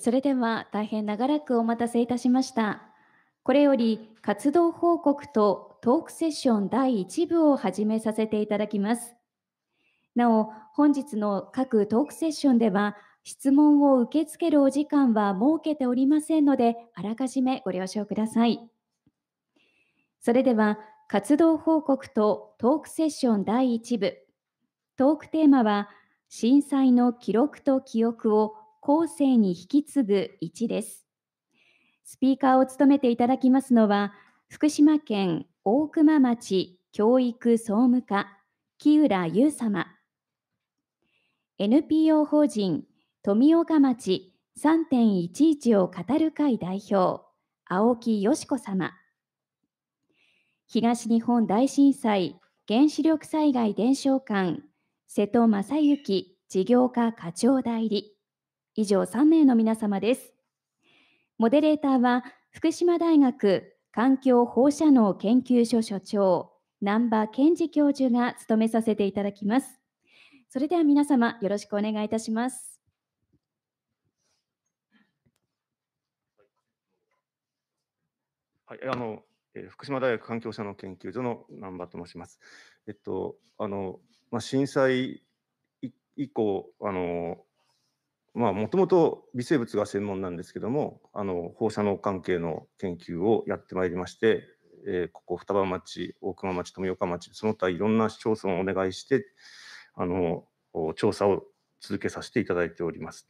それでは大変長らくお待たせいたしました。これより活動報告とトークセッション第1部を始めさせていただきます。なお、本日の各トークセッションでは、質問を受け付けるお時間は設けておりませんので、あらかじめご了承ください。それでは、活動報告とトークセッション第1部。トークテーマは、震災の記録と記憶を後世に引き継ぐ1です。スピーカーを務めていただきますのは、福島県大熊町教育総務課、木浦優様。NPO 法人富岡町3.11を語る会代表、青木よし子様。東日本大震災原子力災害伝承館、瀬戸正幸事業家課長代理。以上3名の皆様です。モデレーターは福島大学環境放射能研究所所長、南波健二教授が務めさせていただきます。それでは皆様よろしくお願いいたします。はい、あの、えー、福島大学環境者の研究所の南波と申します。えっと、あの、まあ、震災以降、あの、まあ、もともと微生物が専門なんですけども、あの放射能関係の研究をやってまいりまして、えー、ここ双葉町、大熊町、富岡町、その他いろんな市町村をお願いして、あの調査を続けさせていただいております。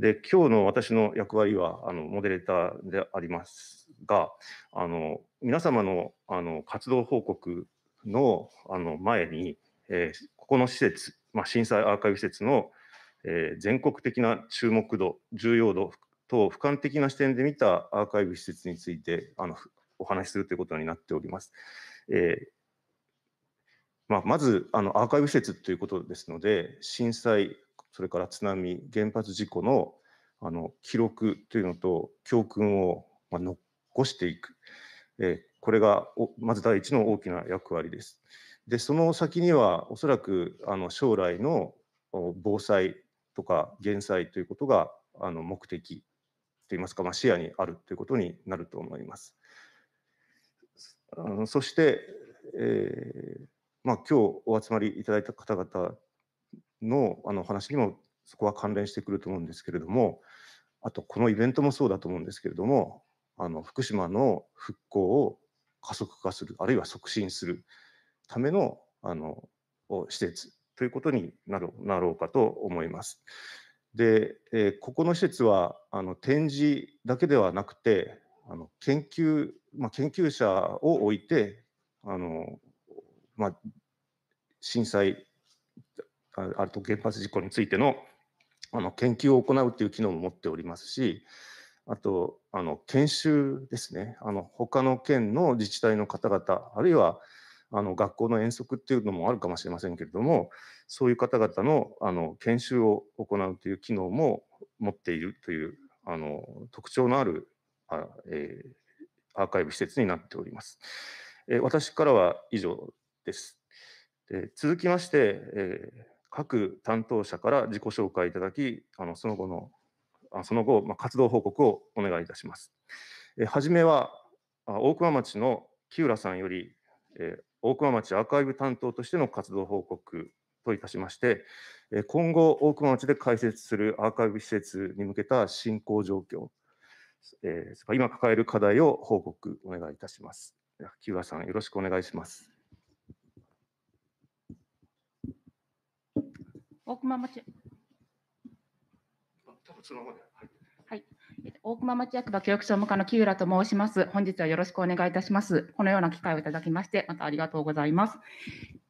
で、今日の私の役割はあのモデレーターでありますが、あの皆様のあの活動報告のあの前に、えー、ここの施設、まあ、震災アーカイブ施設のえー、全国的な注目度、重要度等俯瞰的な視点で見たアーカイブ施設についてあのお話しするということになっております。えーまあ、まずあのアーカイブ施設ということですので震災それから津波原発事故のあの記録というのと教訓を、まあ、残していく、えー、これがまず第一の大きな役割です。でその先にはおそらくあの将来の防災とか減災ということがあの目的といいますか、まあ、視野にあるということになると思います。あのそして、えーまあ、今日お集まりいただいた方々のあの話にもそこは関連してくると思うんですけれどもあとこのイベントもそうだと思うんですけれどもあの福島の復興を加速化するあるいは促進するためのあの施設ということになろうなろうかと思います。で、えー、ここの施設はあの展示だけではなくてあの研究、まあ、研究者を置いてあの、まあ、震災あると原発事故についてのあの研究を行うという機能も持っておりますしあとあの研修ですねあの他の県の自治体の方々あるいはあの学校の遠足っていうのもあるかもしれませんけれどもそういう方々のあの研修を行うという機能も持っているというあの特徴のあるあ、えー、アーカイブ施設になっております。えー、私からは以上です。で続きまして、えー、各担当者から自己紹介いただきあのその後のあその後、まあ、活動報告をお願いいたします。えー、初めは大熊町の木浦さんより、えー大熊町アーカイブ担当としての活動報告といたしまして、今後、大熊町で開設するアーカイブ施設に向けた進行状況、え今抱える課題を報告お願いいたします。木浦さん、よろしくお願いします。大熊町。多分そのままで大熊町役場教育総務課の木浦と申します。本日はよろしくお願いいたします。このような機会をいただきまして、またありがとうございます。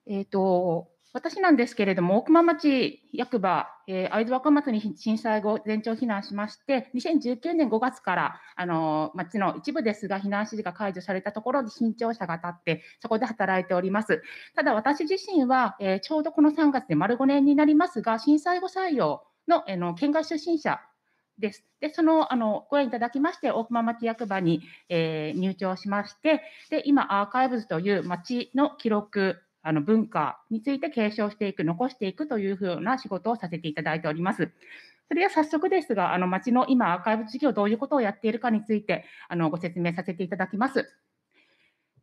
えっ、ー、と、私なんですけれども、大熊町役場、えー、会津若松に震災後、全町避難しまして、2019年5月から、あのー、町の一部ですが、避難指示が解除されたところで、新庁舎が建って、そこで働いております。ただ、私自身は、えー、ちょうどこの3月で丸5年になりますが、震災後採用の、えー、の県外出身者です。で、その、あの、ご縁いただきまして、大熊町役場に、えー、入庁しまして、で、今、アーカイブズという町の記録、あの、文化について継承していく、残していくというふうな仕事をさせていただいております。それでは早速ですが、あの、町の今、アーカイブ事業、どういうことをやっているかについて、あの、ご説明させていただきます。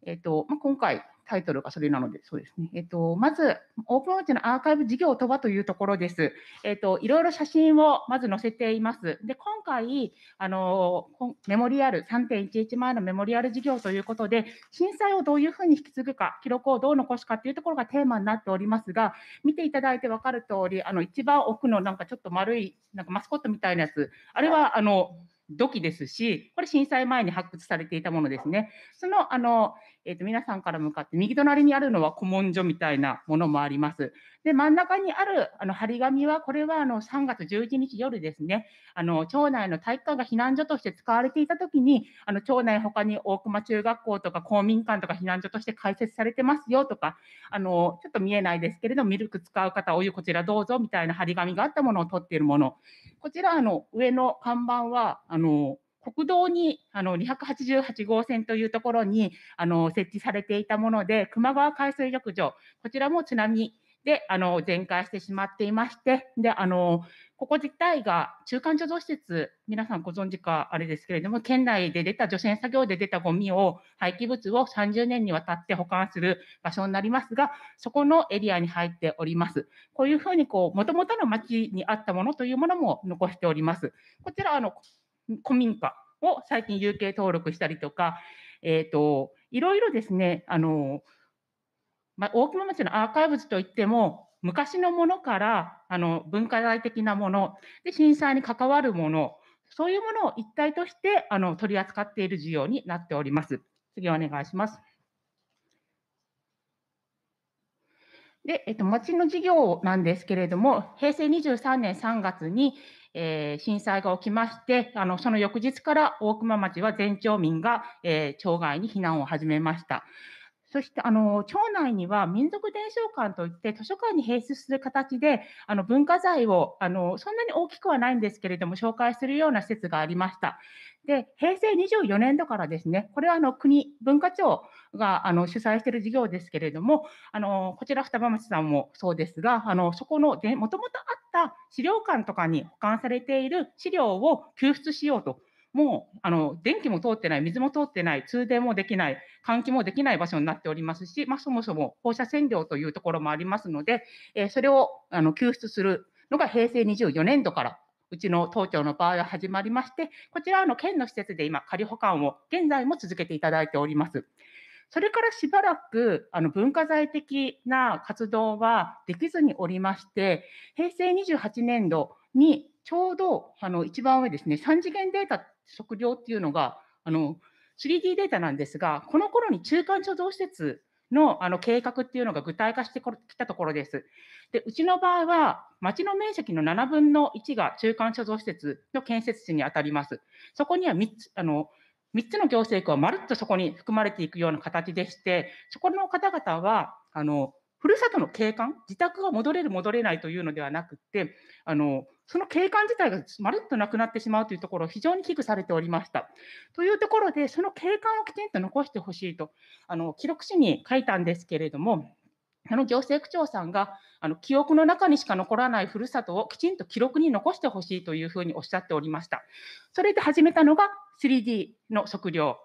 えっ、と、まあ、今回タイトルがそれなので、そうですね。えっ、と、まず、オープンウォッチのアーカイブ事業とはというところです。えっ、と、いろいろ写真をまず載せています。で、今回、あの、メモリアル、3.11前のメモリアル事業ということで、震災をどういうふうに引き継ぐか、記録をどう残すかというところがテーマになっておりますが、見ていただいてわかる通り、あの、一番奥のなんかちょっと丸い、なんかマスコットみたいなやつ、あれは、あの、土器ですし、これ震災前に発掘されていたものですね。その、あの、えー、と、皆さんから向かって右隣にあるのは古文書みたいなものもあります。で、真ん中にあるあの張り紙は、これはあの3月11日夜ですね、あの町内の体育館が避難所として使われていたときに、あの町内他に大熊中学校とか公民館とか避難所として開設されてますよとか、あのちょっと見えないですけれど、ミルク使う方、お湯こちらどうぞみたいな張り紙があったものを取っているもの。こちら、あの上の看板は、あの国道にあの288号線というところにあの設置されていたもので、球磨川海水浴場、こちらも津波であの全壊してしまっていまして、であのここ自体が中間貯蔵施設、皆さんご存知かあれですけれども、県内で出た除染作業で出たゴミを、廃棄物を30年にわたって保管する場所になりますが、そこのエリアに入っております。こういうふうにこう、もともとの町にあったものというものも残しております。こちら、あの、古民家を最近有形登録したりとか、えっ、ー、と、いろいろですね、あの、ま、大熊町のアーカイブズといっても、昔のものから、あの、文化財的なもの、で、震災に関わるもの、そういうものを一体として、あの、取り扱っている事業になっております。次お願いします。で、えっと、町の事業なんですけれども、平成23年3月に、えー、震災が起きまして、あの、その翌日から大熊町は全町民が、えー、町外に避難を始めました。そして、あの、町内には民族伝承館といって図書館に併設する形で、あの、文化財を、あの、そんなに大きくはないんですけれども、紹介するような施設がありました。で、平成24年度からですね、これはあの、国、文化庁が、あの、主催している事業ですけれども、あの、こちら双葉町さんもそうですが、あの、そこの、で、もともとあった資料館とかに保管されている資料を救出しようともうあの電気も通ってない、水も通ってない、通電もできない、換気もできない場所になっておりますし、まあ、そもそも放射線量というところもありますので、えー、それをあの救出するのが平成24年度からうちの東京の場合は始まりまして、こちらの県の施設で今、仮保管を現在も続けていただいております。それからしばらく、あの、文化財的な活動はできずにおりまして、平成28年度にちょうど、あの、一番上ですね、3次元データ測量っていうのが、あの、3D データなんですが、この頃に中間貯蔵施設のあの計画っていうのが具体化してきたところです。で、うちの場合は、町の面積の7分の1が中間貯蔵施設の建設地にあたります。そこには3つ、あの、3つの行政区はまるっとそこに含まれていくような形でして、そこの方々は、あの、ふるさとの景観、自宅が戻れる、戻れないというのではなくて、あの、その景観自体がまるっとなくなってしまうというところを非常に危惧されておりました。というところで、その景観をきちんと残してほしいと、あの、記録誌に書いたんですけれども、あの行政区長さんがあの記憶の中にしか残らないふるさとをきちんと記録に残してほしいというふうにおっしゃっておりました。それで始めたのが 3D の測量。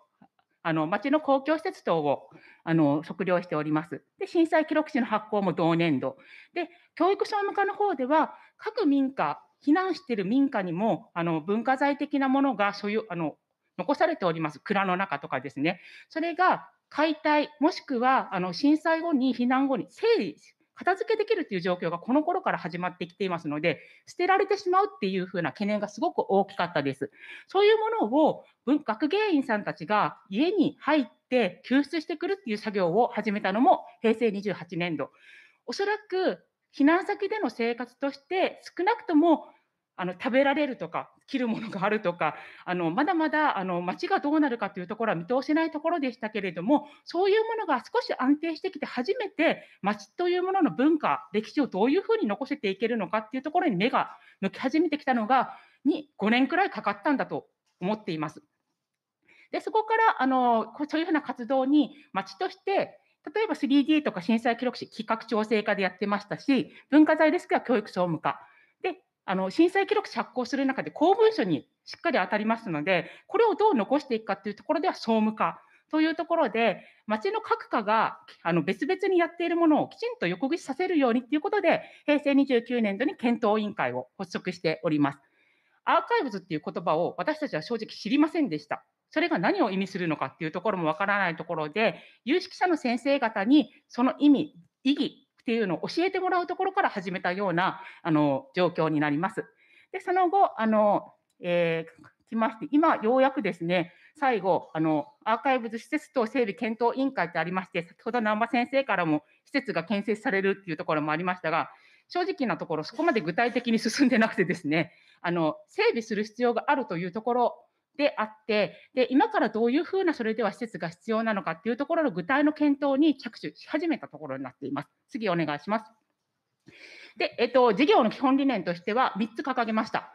あの町の公共施設等をあの測量しております。で、震災記録誌の発行も同年度。で、教育商務課の方では、各民家避難している民家にもあの文化財的なものが所有あの残されております、蔵の中とかですね、それが解体、もしくはあの震災後に避難後に整理、片付けできるという状況がこの頃から始まってきていますので、捨てられてしまうっていうふうな懸念がすごく大きかったです。そういうものを文学芸員さんたちが家に入って救出してくるっていう作業を始めたのも平成28年度。おそらく避難先での生活として少なくともあの食べられるとか、切るものがあるとか、あのまだまだあの街がどうなるかというところは見通せないところでしたけれども、そういうものが少し安定してきて、初めて街というものの文化、歴史をどういうふうに残せていけるのかっていうところに目が向き始めてきたのが、に5年くらいかかったんだと思っています。でそこからあのそういうふうな活動に町として例えば 3D とか震災記録誌企画調整課でやってましたし文化財ですけど教育総務課あの震災記録着工する中で公文書にしっかり当たりますので、これをどう残していくかというところでは総務課というところで、町の各課があの別々にやっているものをきちんと横串させるようにということで、平成29年度に検討委員会を発足しております。アーカイブズっていう言葉を私たちは正直知りませんでした。それが何を意味するのかっていうところもわからないところで、有識者の先生方にその意味、意義っていうのを教えてもらうところから始めたようなあの状況になります。で、その後、あの、えー、来まして、今、ようやくですね、最後、あの、アーカイブズ施設等整備検討委員会ってありまして、先ほど難波先生からも施設が建設されるっていうところもありましたが、正直なところ、そこまで具体的に進んでなくてですね、あの、整備する必要があるというところであってで今からどういうふうなそれでは施設が必要なのかっていうところの具体の検討に着手し始めたところになっています。次お願いします。で、えっと、事業の基本理念としては3つ掲げました。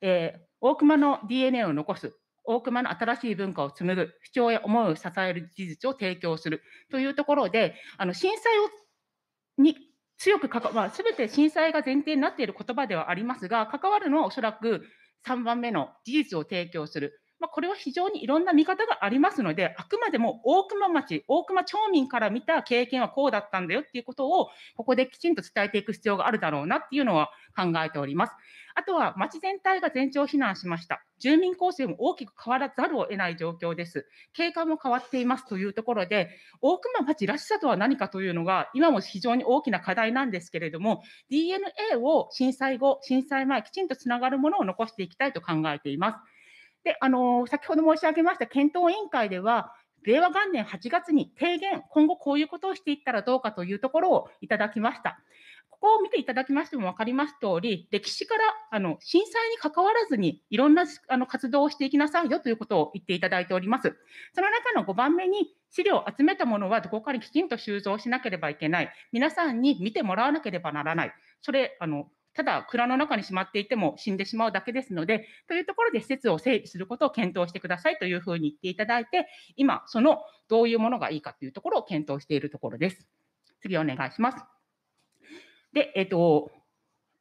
えー、大熊の DNA を残す、大熊の新しい文化を紡ぐ、主張や思いを支える技術を提供するというところで、あの震災をに強く関わる、す、ま、べ、あ、て震災が前提になっている言葉ではありますが、関わるのはおそらく3番目の事実を提供する。まあ、これは非常にいろんな見方がありますので、あくまでも大熊町、大熊町民から見た経験はこうだったんだよっていうことを、ここできちんと伝えていく必要があるだろうなっていうのは考えております。あとは町全体が全長避難しました。住民構成も大きく変わらざるを得ない状況です。景観も変わっていますというところで、大熊町らしさとは何かというのが、今も非常に大きな課題なんですけれども、DNA を震災後、震災前、きちんとつながるものを残していきたいと考えています。で、あの先ほど申し上げました検討委員会では、令和元年8月に提言、今後こういうことをしていったらどうかというところをいただきました。こを見ていただきましても分かります通り、歴史からあの震災に関わらずに、いろんなあの活動をしていきなさいよということを言っていただいております。その中の5番目に、資料を集めたものはどこかにきちんと収蔵しなければいけない。皆さんに見てもらわなければならない。それ、あの、ただ蔵の中にしまっていても死んでしまうだけですので、というところで施設を整理することを検討してくださいというふうに言っていただいて、今、そのどういうものがいいかというところを検討しているところです。次お願いします。で、えっ、と、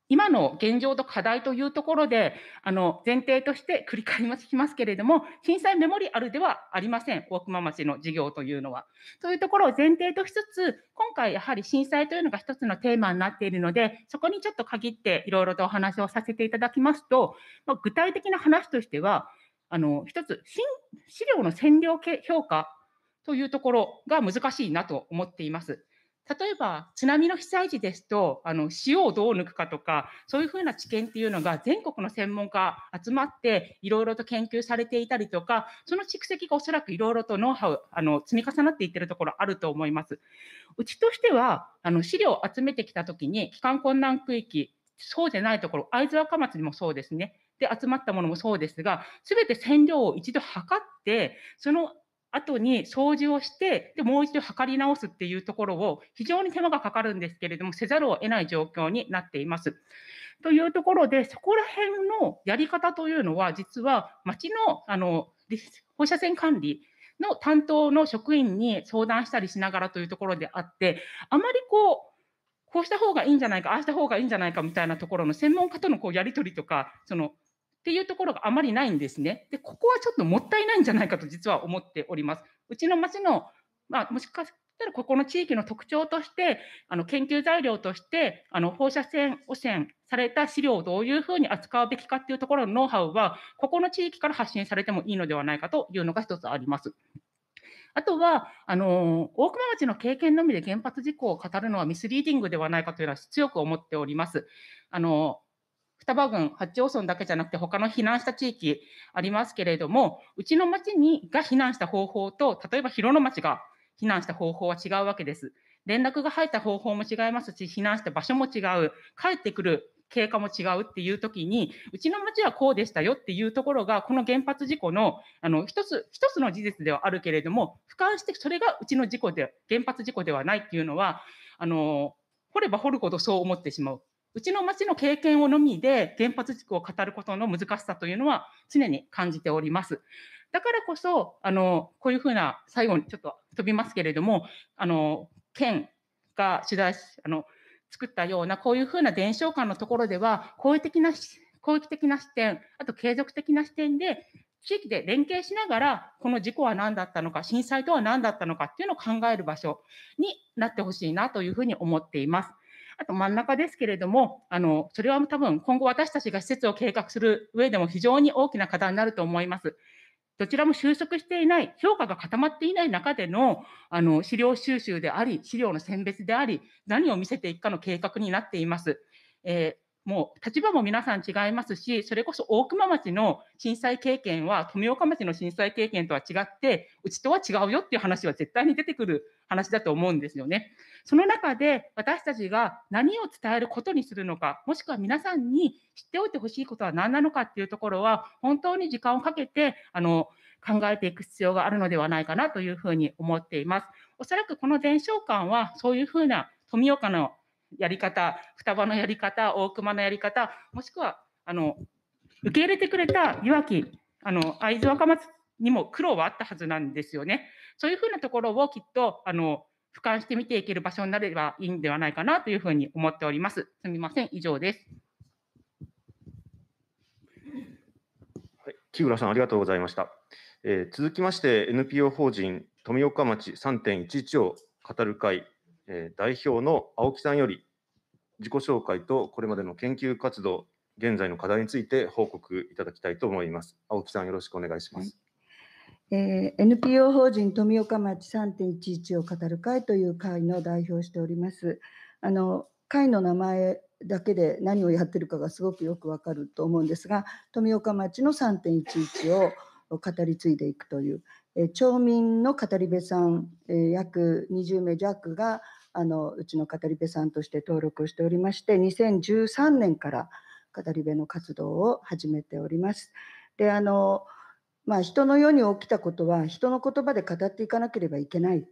今の現状と課題というところで、あの、前提として繰り返しますけれども、震災メモリアルではありません。大熊町の事業というのは。というところを前提としつつ、今回やはり震災というのが一つのテーマになっているので、そこにちょっと限っていろいろとお話をさせていただきますと、まあ、具体的な話としては、あの、一つ、資料の占領評価というところが難しいなと思っています。例えば津波の被災地ですと、あの塩をどう抜くかとか、そういうふうな知見っていうのが全国の専門家集まって、いろいろと研究されていたりとか、その蓄積がおそらくいろいろとノウハウ、あの積み重なっていってるところあると思います。うちとしては、あの資料を集めてきたときに、帰還困難区域、そうじゃないところ、会津若松にもそうですね。で集まったものもそうですが、すべて線量を一度測って、その後に掃除をして、で、もう一度測り直すっていうところを非常に手間がかかるんですけれども、せざるを得ない状況になっています。というところで、そこら辺のやり方というのは、実は町の、あの、放射線管理の担当の職員に相談したりしながらというところであって、あまりこう、こうした方がいいんじゃないか、ああした方がいいんじゃないかみたいなところの専門家とのこうやり取りとか、そのっていうところがあまりないんですね。で、ここはちょっともったいないんじゃないかと実は思っております。うちの町の、まあ、もしかしたらここの地域の特徴として、あの研究材料として、あの放射線汚染された資料をどういうふうに扱うべきかっていうところのノウハウは、ここの地域から発信されてもいいのではないかというのが一つあります。あとは、あの、大熊町の経験のみで原発事故を語るのはミスリーディングではないかというのは強く思っております。あの、双葉郡八王村だけじゃなくて他の避難した地域ありますけれども、うちの町にが避難した方法と、例えば広野町が避難した方法は違うわけです。連絡が入った方法も違いますし、避難した場所も違う、帰ってくる経過も違うっていう時に、うちの町はこうでしたよっていうところが、この原発事故の、あの、一つ、一つの事実ではあるけれども、俯瞰してそれがうちの事故で、原発事故ではないっていうのは、あの、掘れば掘るほどそう思ってしまう。うちの町の経験をのみで原発軸を語ることの難しさというのは常に感じております。だからこそ、あの、こういうふうな、最後にちょっと飛びますけれども、あの、県が取材し、あの、作ったような、こういうふうな伝承館のところでは、公益的な、公益的な視点、あと継続的な視点で、地域で連携しながら、この事故は何だったのか、震災とは何だったのかっていうのを考える場所になってほしいなというふうに思っています。あと真ん中ですけれども、あのそれは多分今後私たちが施設を計画する上でも非常に大きな課題になると思います。どちらも収束していない、評価が固まっていない中でのあの資料収集であり、資料の選別であり、何を見せていくかの計画になっています。えーもう立場も皆さん違いますし、それこそ大熊町の震災経験は、富岡町の震災経験とは違って、うちとは違うよっていう話は絶対に出てくる話だと思うんですよね。その中で私たちが何を伝えることにするのか、もしくは皆さんに知っておいてほしいことは何なのかっていうところは、本当に時間をかけて、あの、考えていく必要があるのではないかなというふうに思っています。おそらくこの伝承館はそういうふうな富岡のやり方、双葉のやり方、大熊のやり方、もしくは、あの、受け入れてくれたいわき、あの、会津若松にも苦労はあったはずなんですよね。そういうふうなところをきっと、あの、俯瞰して見ていける場所になればいいんではないかなというふうに思っております。すみません、以上です。はい、木村さん、ありがとうございました。えー、続きまして、NPO 法人富岡町3.11を語る会え代表の青木さんより自己紹介とこれまでの研究活動、現在の課題について報告いただきたいと思います。青木さんよろしくお願いします。はいえー、NPO 法人富岡町3.11を語る会という会の代表しております。あの会の名前だけで何をやってるかがすごくよくわかると思うんですが、富岡町の3.11を語り継いでいくという、えー、町民の語り部さん、えー、約20名弱があのうちの語り部さんとして登録をしておりまして2013年から語り部の活動を始めております。であのまあ、人の世に起きたことは人の言葉で語っていかなければいけない、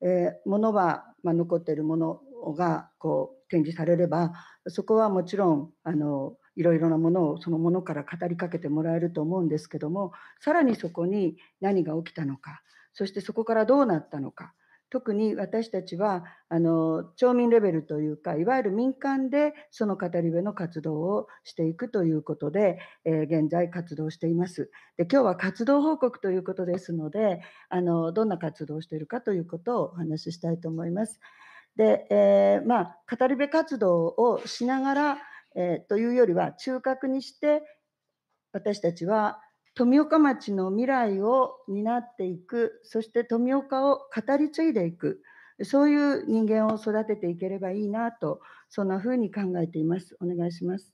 えー、ものは、まあ、残っているものがこう展示されればそこはもちろんあのいろいろなものをそのものから語りかけてもらえると思うんですけどもさらにそこに何が起きたのかそしてそこからどうなったのか特に私たちはあの町民レベルというかいわゆる民間でその語り部の活動をしていくということで、えー、現在活動しています。で今日は活動報告ということですのであのどんな活動をしているかということをお話ししたいと思います。で、えー、まあ、語り部活動をしながら、えー、というよりは中核にして私たちは富岡町の未来を担っていくそして富岡を語り継いでいくそういう人間を育てていければいいなとそんなふうに考えていますお願いします。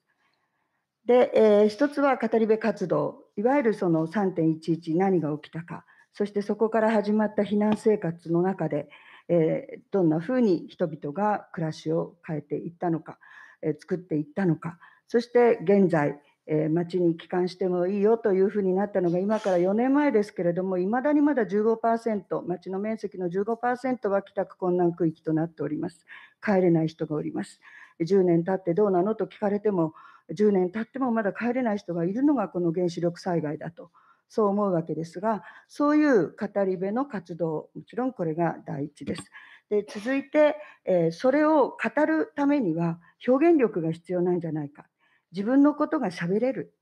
で、えー、一つは語り部活動いわゆるその3.11何が起きたかそしてそこから始まった避難生活の中で、えー、どんなふうに人々が暮らしを変えていったのか、えー、作っていったのかそして現在えー、町に帰還してもいいよというふうになったのが今から4年前ですけれどもいまだにまだ15%町の面積の15%は帰宅困難区域となっております帰れない人がおります10年経ってどうなのと聞かれても10年経ってもまだ帰れない人がいるのがこの原子力災害だとそう思うわけですがそういう語り部の活動もちろんこれが第一ですで続いて、えー、それを語るためには表現力が必要なんじゃないか自分のことが喋れる。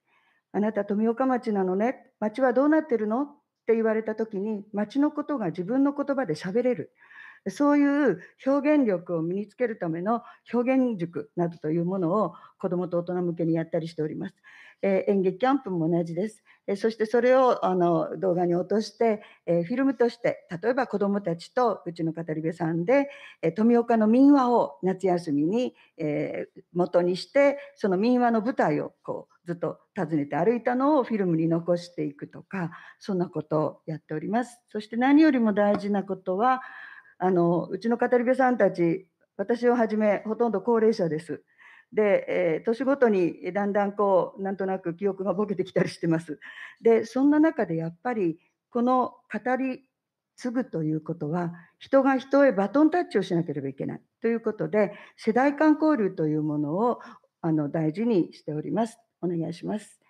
あなた富岡町なのね。町はどうなってるのって言われた時に町のことが自分の言葉で喋れる。そういう表現力を身につけるための表現塾などというものを子どもと大人向けにやったりしております。えー、演劇キャンプも同じです。そしてそれをあの動画に落として、えフィルムとして例えば子どもたちとうちの語り部さんで、え富岡の民話を夏休みに、えー、元にしてその民話の舞台をこうずっと訪ねて歩いたのをフィルムに残していくとかそんなことをやっております。そして何よりも大事なことはあのうちの語り部さんたち私をはじめほとんど高齢者です。で、え年ごとにだんだんこうなんとなく記憶がボケてきたりしてます。でそんな中でやっぱりこの語り継ぐということは人が人へバトンタッチをしなければいけないということで世代間交流というものをあの大事にしております。お願いします。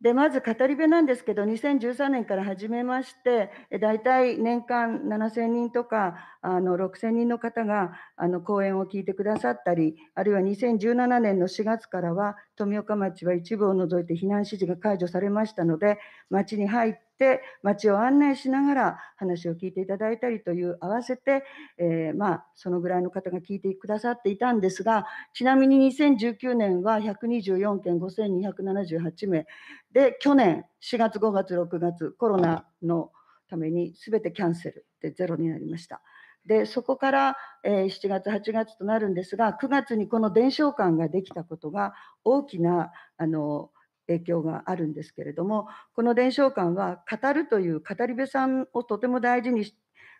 でまず語り部なんですけど2013年から始めまして大体年間7,000人とかあの6,000人の方があの講演を聞いてくださったりあるいは2017年の4月からは富岡町は一部を除いて避難指示が解除されましたので町に入ってって街を案内しながら話を聞いていただいたりという合わせて、えー、まあそのぐらいの方が聞いてくださっていたんですがちなみに2019年は124件5278名で去年4月5月6月コロナのために全てキャンセルでゼロになりました。でそこから、え7月8月となるんですが9月にこの伝承館ができたことが大きなあの影響があるんですけれどもこの伝承館は語るという語り部さんをとても大事に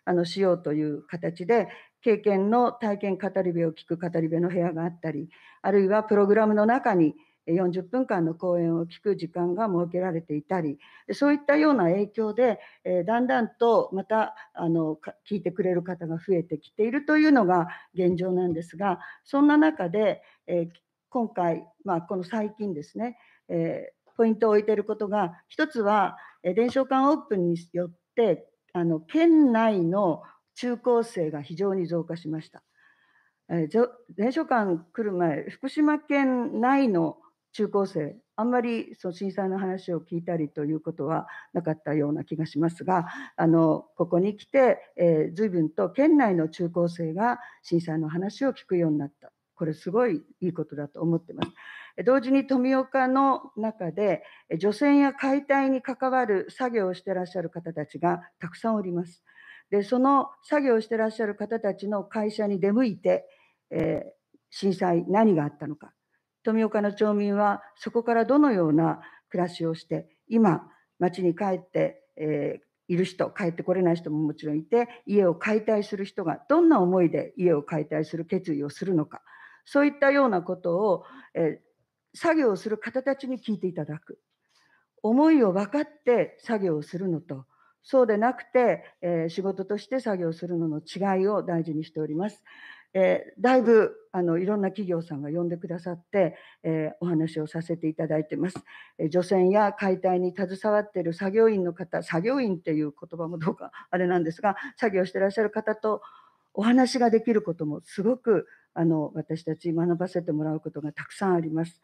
あのしようという形で経験の体験語り部を聞く語り部の部屋があったりあるいはプログラムの中に40分間の講演を聞く時間が設けられていたりそういったような影響で、えだんだんとまたあの聞いてくれる方が増えてきているというのが現状なんですがそんな中で、え今回、まあ、この最近ですねえー、ポイントを置いていることが、一つは、えー、伝承館オープンによって、あの県内の中高生が非常に増加しました。えー、伝承館来る前、福島県内の中高生、あんまりその震災の話を聞いたりということはなかったような気がしますが、あのここに来て、えー、随分と県内の中高生が震災の話を聞くようになった。これすごいいいことだと思ってます。同時に富岡の中で除染や解体に関わる作業をしてらっしゃる方たちがたくさんおります。で、その作業をしてらっしゃる方たちの会社に出向いて、えー、震災何があったのか、富岡の町民はそこからどのような暮らしをして、今、町に帰って、えー、いる人、帰ってこれない人ももちろんいて、家を解体する人がどんな思いで家を解体する決意をするのか、そういったようなことを、えー、作業をする方たちに聞いていただく思いを分かって作業をするのとそうでなくて、えー、仕事として作業するのの違いを大事にしております。えー、だいぶあのいろんな企業さんが呼んでくださって、えー、お話をさせていただいてます、えー。除染や解体に携わっている作業員の方、作業員っていう言葉もどうかあれなんですが、作業してらっしゃる方とお話ができることもすごくあの私たち学ばせてもらうことがたくさんあります。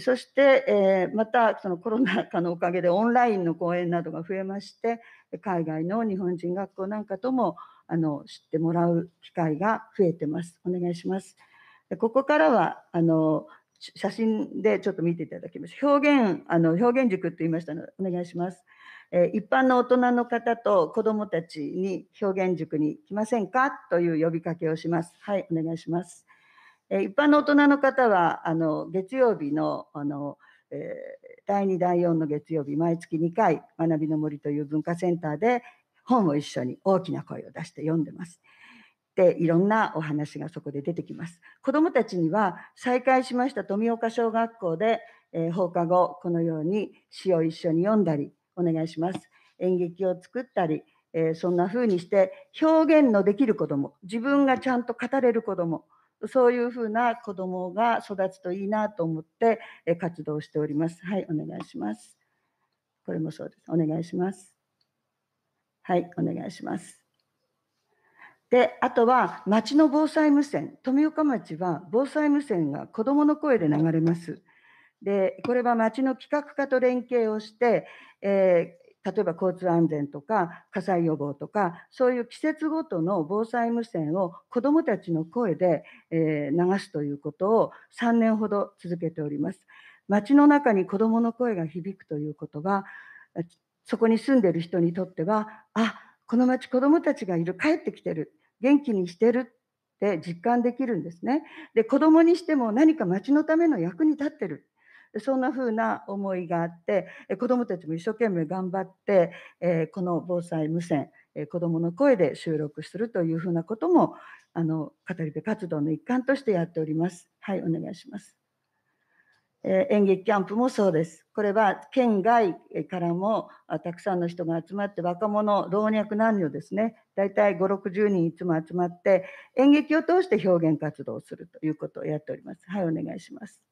そして、えまたそのコロナ禍のおかげでオンラインの講演などが増えまして海外の日本人学校なんかともあの知ってもらう機会が増えてます。お願いします。ここからはあの写真でちょっと見ていただきます。表現あの表現塾って言いましたのでお願いします。え一般の大人の方と子どもたちに表現塾に来ませんかという呼びかけをします。はい、お願いします。え一般の大人の方は、あの、月曜日の、あの、え第2、第4の月曜日、毎月2回、学びの森という文化センターで本を一緒に大きな声を出して読んでます。で、いろんなお話がそこで出てきます。子どもたちには、再開しました富岡小学校で、え放課後、このように詩を一緒に読んだり、お願いします。演劇を作ったり、えー、そんな風にして表現のできる子ども自分がちゃんと語れる子どもそういう風な子どもが育つといいなと思って、えー、活動しております。はい、お願いします。これもそうです。お願いします。はい、お願いします。で、あとは町の防災無線。富岡町は防災無線が子どもの声で流れます。でこれは町の企画課と連携をして、えー、例えば交通安全とか火災予防とかそういう季節ごとの防災無線を子どもたちの声で、えー、流すということを3年ほど続けております。街の中に子どもの声が響くということはそこに住んでる人にとってはあこの町子どもたちがいる帰ってきてる元気にしてるって実感できるんですね。で子どもにしても何か町のための役に立ってるでそんな風な思いがあって子どもたちも一生懸命頑張って、えこの防災無線え子どもの声で収録するというふうなこともあの語り部活動の一環としてやっております。はい、お願いします。え演劇キャンプもそうです。これは県外からもたくさんの人が集まって若者、老若男女ですね、大体5、60人いつも集まって演劇を通して表現活動をするということをやっております。はい、お願いします。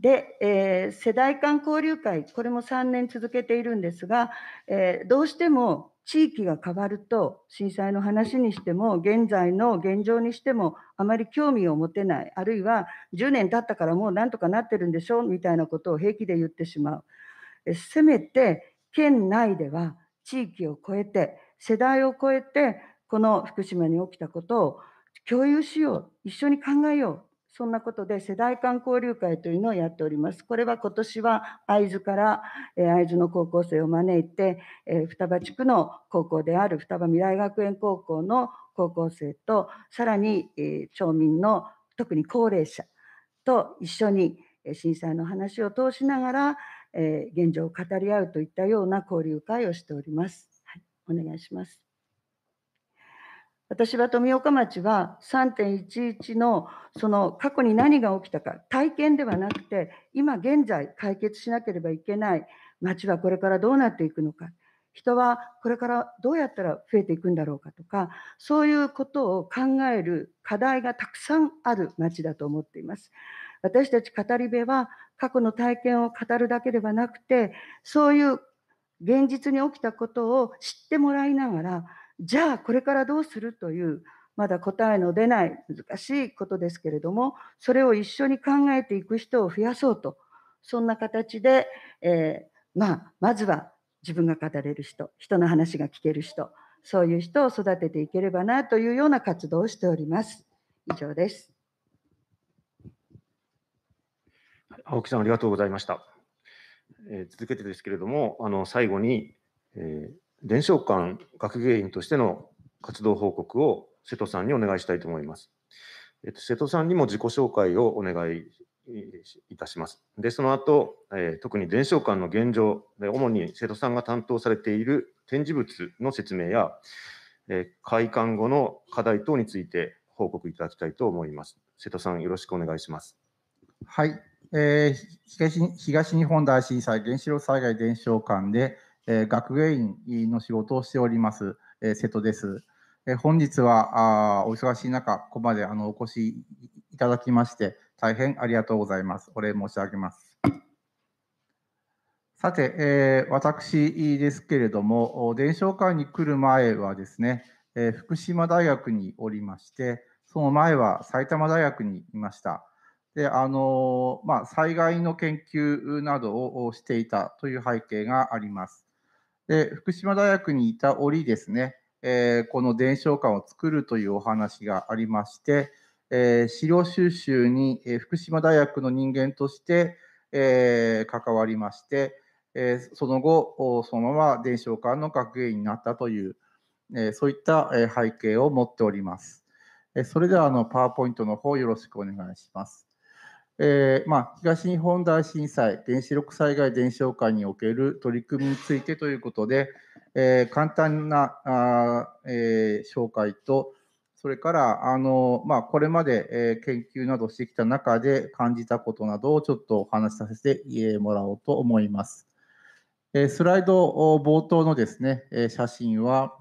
で、えー、世代間交流会、これも3年続けているんですが、えー、どうしても地域が変わると、震災の話にしても、現在の現状にしても、あまり興味を持てない、あるいは10年経ったからもうなんとかなってるんでしょみたいなことを平気で言ってしまう。せめて、県内では地域を超えて、世代を超えて、この福島に起きたことを共有しよう、一緒に考えようそんなことで世代間交流会というのをやっております。これは今年は会津から、え会津の高校生を招いて、え双葉地区の高校である双葉未来学園高校の高校生と、さらに、え町民の特に高齢者と一緒に、え震災の話を通しながら、え現状を語り合うといったような交流会をしております。はい、お願いします。私は富岡町は3.11のその過去に何が起きたか体験ではなくて今現在解決しなければいけない町はこれからどうなっていくのか人はこれからどうやったら増えていくんだろうかとかそういうことを考える課題がたくさんある町だと思っています。私たち語り部は過去の体験を語るだけではなくてそういう現実に起きたことを知ってもらいながらじゃあこれからどうするというまだ答えの出ない難しいことですけれどもそれを一緒に考えていく人を増やそうとそんな形で、えー、まあ、まずは自分が語れる人人の話が聞ける人そういう人を育てていければなというような活動をしております。以上です。青木さんありがとうございました。えー、続けてですけれどもあの最後に、えー伝承館学芸員としての活動報告を瀬戸さんにお願いしたいと思います。えっと、瀬戸さんにも自己紹介をお願いいたします。で、その後、えー、特に伝承館の現状で、主に瀬戸さんが担当されている展示物の説明や、えー、開館後の課題等について報告いただきたいと思います。瀬戸さん、よろしくお願いします。はい。えー、東東日本大震災原子炉災害伝承館で、え学芸員の仕事をしております、え瀬戸です。え本日はあお忙しい中、ここまであのお越しいただきまして、大変ありがとうございます。お礼申し上げます。さて、えー、私ですけれども、伝承館に来る前はですね、えー、福島大学におりまして、その前は埼玉大学にいました。であのー、まあ、災害の研究などをしていたという背景があります。で福島大学にいた折ですね、えー、この伝承館を作るというお話がありまして、えー、資料収集に、えー、福島大学の人間として、えー、関わりまして、えー、その後そのまま伝承館の学芸員になったという、えー、そういった、え背景を持っております。えそれではあのパワーポイントの方よろしくお願いします。えーまあ、東日本大震災、原子力災害伝承会における取り組みについてということで、えー、簡単なあ、えー、紹介と、それからあの、まあ、これまで、えー、研究などしてきた中で感じたことなどをちょっとお話しさせてもらおうと思います。えー、スライド冒頭のですね、え写真は、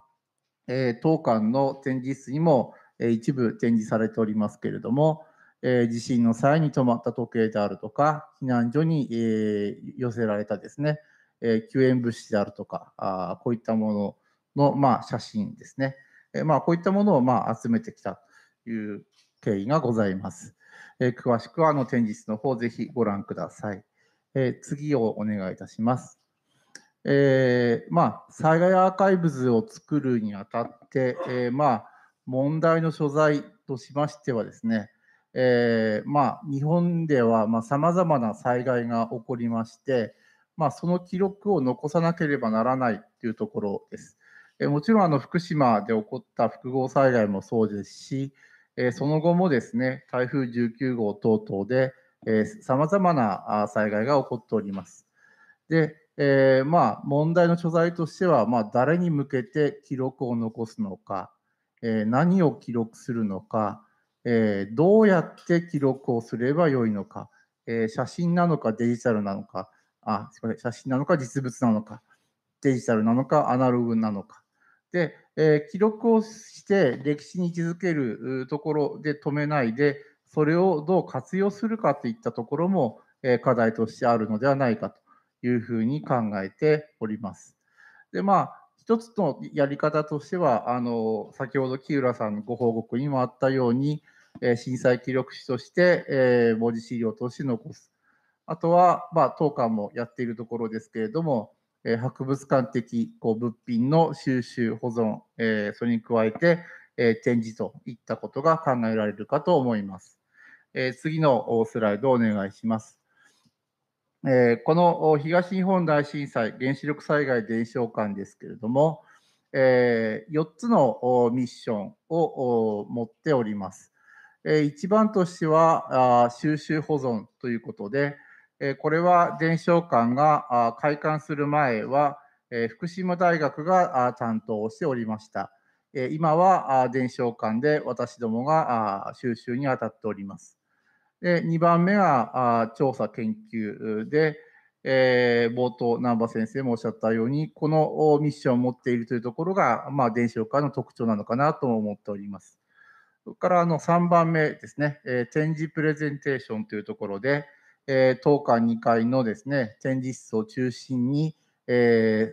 えー、当館の展示室にも、えー、一部展示されておりますけれども、え地震の際に止まった時計であるとか、避難所に、え寄せられたですね、え救援物資であるとか、あこういったものの、まあ、写真ですね、えまあ、こういったものを、まあ、集めてきたという経緯がございます。え詳しくはあの展示室の方、ぜひご覧ください。え次をお願いいたします。えー、まあ、災害アーカイブズを作るにあたって、えー、まあ、問題の所在としましてはですね、えー、まあ、日本ではさまざ、まな災害が起こりまして、まあ、その記録を残さなければならないというところです。えー、もちろんあの福島で起こった複合災害もそうですし、えー、その後もですね台風19号等々でさまざまな災害が起こっております。で、えー、まあ問題の所在としては、まあ、誰に向けて記録を残すのか、えー、何を記録するのか、えー、どうやって記録をすればよいのか、えー、写真なのかデジタルなのか、あ、すみません、写真なのか実物なのか、デジタルなのかアナログなのか。で、えー、記録をして歴史に位置づけるところで止めないで、それをどう活用するかといったところも、え課題としてあるのではないかというふうに考えております。で、まあ、一つのやり方としては、あの、先ほど木浦さんのご報告にもあったように、え震災記録誌として、え文字資料として残す。あとは、まあ、当館もやっているところですけれども、え博物館的こう物品の収集、保存、えそれに加えて、え展示といったことが考えられるかと思います。え次のスライドをお願いします。えこの東日本大震災原子力災害伝承館ですけれども、え4つのミッションを持っております。え一番としては収集保存ということで、えこれは伝承館が開館する前は、え福島大学が担当しておりました。え今は伝承館で私どもが収集に当たっております。で2番目は調査研究で、え冒頭、南波先生もおっしゃったように、このミッションを持っているというところが、ま伝承館の特徴なのかなと思っております。それからあの3番目ですね、えー、展示プレゼンテーションというところで、えー、当館2階のですね、展示室を中心に、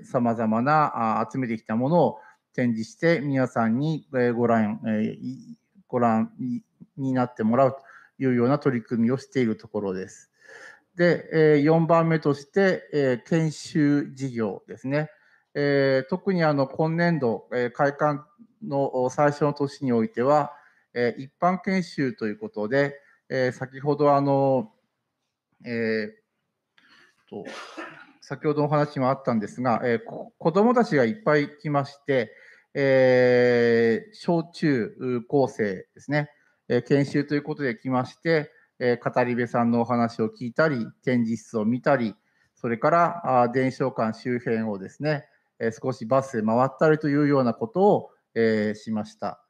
さまざまな集めてきたものを展示して、皆さんにご覧、えー、ご覧になってもらうというような取り組みをしているところです。で、4番目として、研修事業ですね。特にあの今年度、開館の最初の年においては、え一般研修ということで、え先ほどあの、えー、と先ほどお話もあったんですが、え子どもたちがいっぱい来まして、えー、小中高生ですね、え研修ということで来まして、え語り部さんのお話を聞いたり、展示室を見たり、それからあ伝承館周辺をですね、え少しバスで回ったりというようなことを、えしました。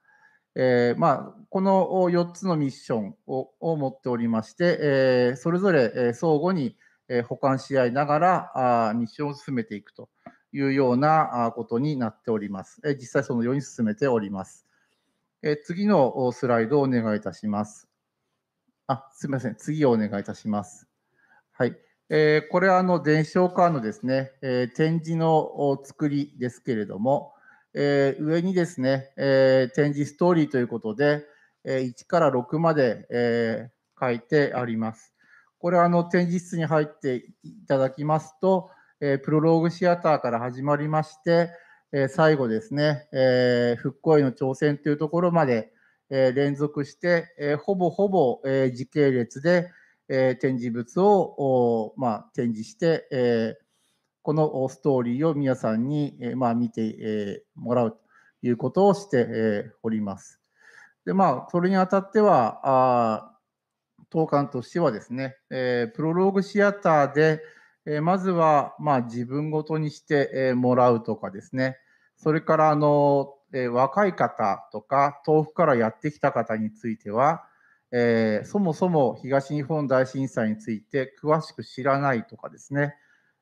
えー、まあ、この4つのミッションを持っておりまして、えー、それぞれ、え相互に、え補完し合いながらあミッションを進めていくというようなことになっております。え実際そのように進めております。え次のスライドをお願いいたします。あ、すみません。次をお願いいたします。はい。えー、これはあの伝承館のですね、え展示の作りですけれども、えー、上にですね、えー、展示ストーリーということで、えー、1から6まで、え書いてあります。これはあの展示室に入っていただきますと、えプロローグシアターから始まりまして、え最後ですね、え復興への挑戦というところまで、え連続して、えほぼほぼ、え時系列で、え展示物を、まあ、展示して、えこのストーリーを皆さんに、えまあ、見て、えもらうということをして、えおります。で、まあ、それにあたっては、あ当館としてはですね、えプロローグシアターで、えまずは、まあ、自分ごとにして、えもらうとかですね、それから、あの、え若い方とか、遠くからやってきた方については、えそもそも東日本大震災について詳しく知らないとかですね、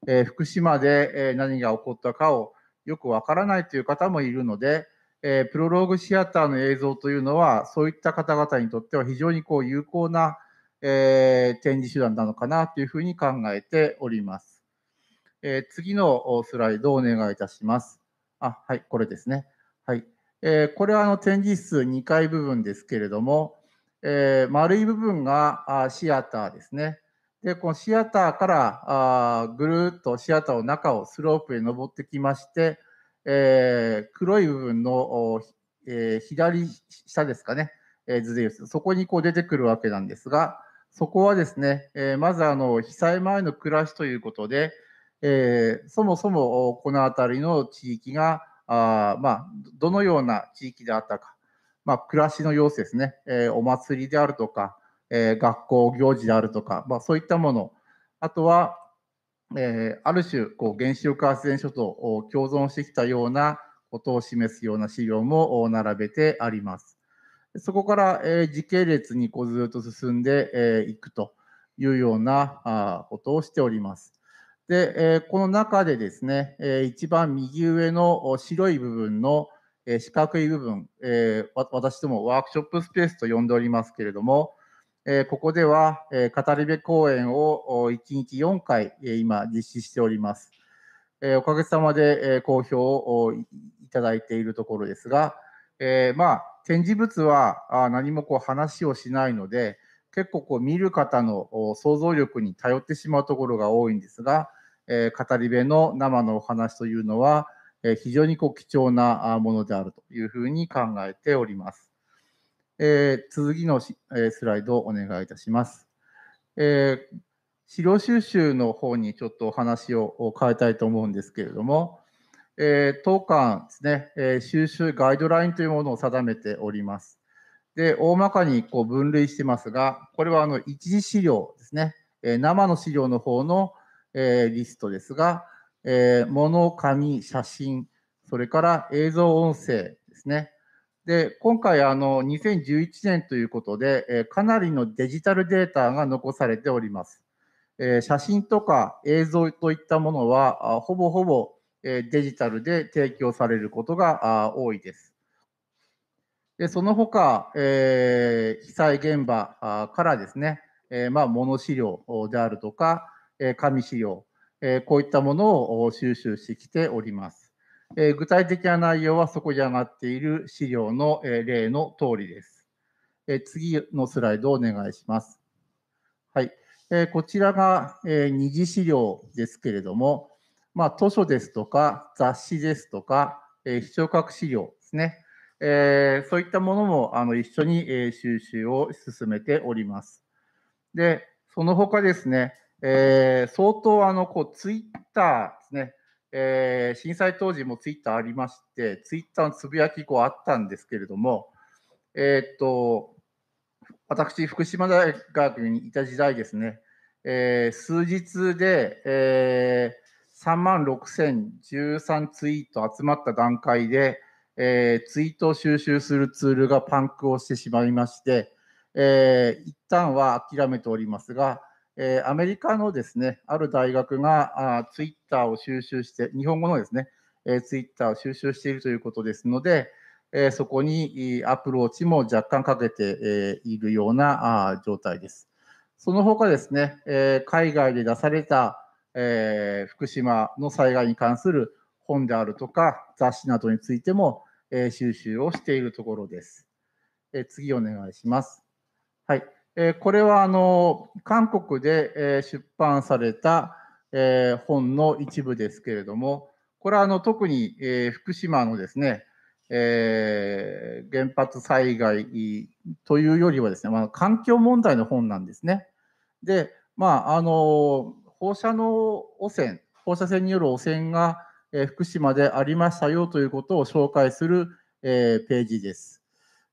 え福島で何が起こったかをよくわからないという方もいるので、えプロローグシアターの映像というのは、そういった方々にとっては非常にこう有効な、え展示手段なのかなというふうに考えております。え次のスライドをお願いいたします。あ、はい、これですね。はい。えこれはあの展示室2階部分ですけれども、え丸い部分がシアターですね。で、このシアターからあぐるっとシアターの中をスロープへ登ってきまして、えー、黒い部分の、えー、左下ですかね、えー、図でいうそこにこう出てくるわけなんですが、そこはですね、えー、まずあの被災前の暮らしということで、えー、そもそもこの辺りの地域があ、まあ、どのような地域であったか、まあ、暮らしの様子ですね、えー、お祭りであるとか、えー、学校行事であるとか、まあ、そういったもの、あとは、えー、ある種こう原子力発電所と共存してきたようなことを示すような資料も並べてあります。そこから、え時系列にこうずっと進んでいくというようなあことをしております。で、えこの中でですね、え一番右上の白い部分の、え四角い部分、え私どもワークショップスペースと呼んでおりますけれども、えここでは、え語り部公演を1日4回、え今実施しております。えおかげさまで、え好評をいただいているところですが、えまあ、展示物はあ何もこう話をしないので、結構こう見る方の想像力に頼ってしまうところが多いんですが、え語り部の生のお話というのは、え非常にこう貴重なものであるというふうに考えております。えー、続きの、えスライドをお願いいたします。えー、資料収集の方にちょっとお話を変えたいと思うんですけれども、えー、当館ですね、え収集ガイドラインというものを定めております。で、大まかにこう分類してますが、これはあの一次資料ですね、え生の資料の方の、えリストですが、えー、物、紙、写真、それから映像、音声ですね、で今回あの、2011年ということで、えかなりのデジタルデータが残されております。え写真とか映像といったものは、ほぼほぼデジタルで提供されることが多いです。でその他、え被災現場からですね、えまあ、物資料であるとか、紙資料、こういったものを収集してきております。え具体的な内容はそこに上がっている資料の、え例の通りです、え次のスライドをお願いします。はい。えこちらが、え二次資料ですけれども、まあ、図書ですとか雑誌ですとか、え視聴覚資料ですね。えそういったものもあの一緒に、え収集を進めております。で、その他ですね、え相当あのこうツイッターえー、震災当時もツイッターありまして、ツイッターのつぶやき以あったんですけれども、えー、っと、私、福島大学にいた時代ですね、えー、数日で、えー、3万6013ツイート集まった段階で、えー、ツイートを収集するツールがパンクをしてしまいまして、えー、一旦は諦めておりますが、えアメリカのですね、ある大学があツイッターを収集して、日本語のですね、えツイッターを収集しているということですので、えそこにアプローチも若干かけて、いるような状態です。その他ですね、え海外で出された、え福島の災害に関する本であるとか雑誌などについても、え収集をしているところです。え次お願いします。はい。えこれはあの韓国で、え出版された、え本の一部ですけれども、これはあの特に、え福島のですね、えー、原発災害というよりはですね、まあ、環境問題の本なんですね。で、まあ、あの放射能汚染、放射線による汚染が、えー、福島でありましたよということを紹介する、えー、ページです。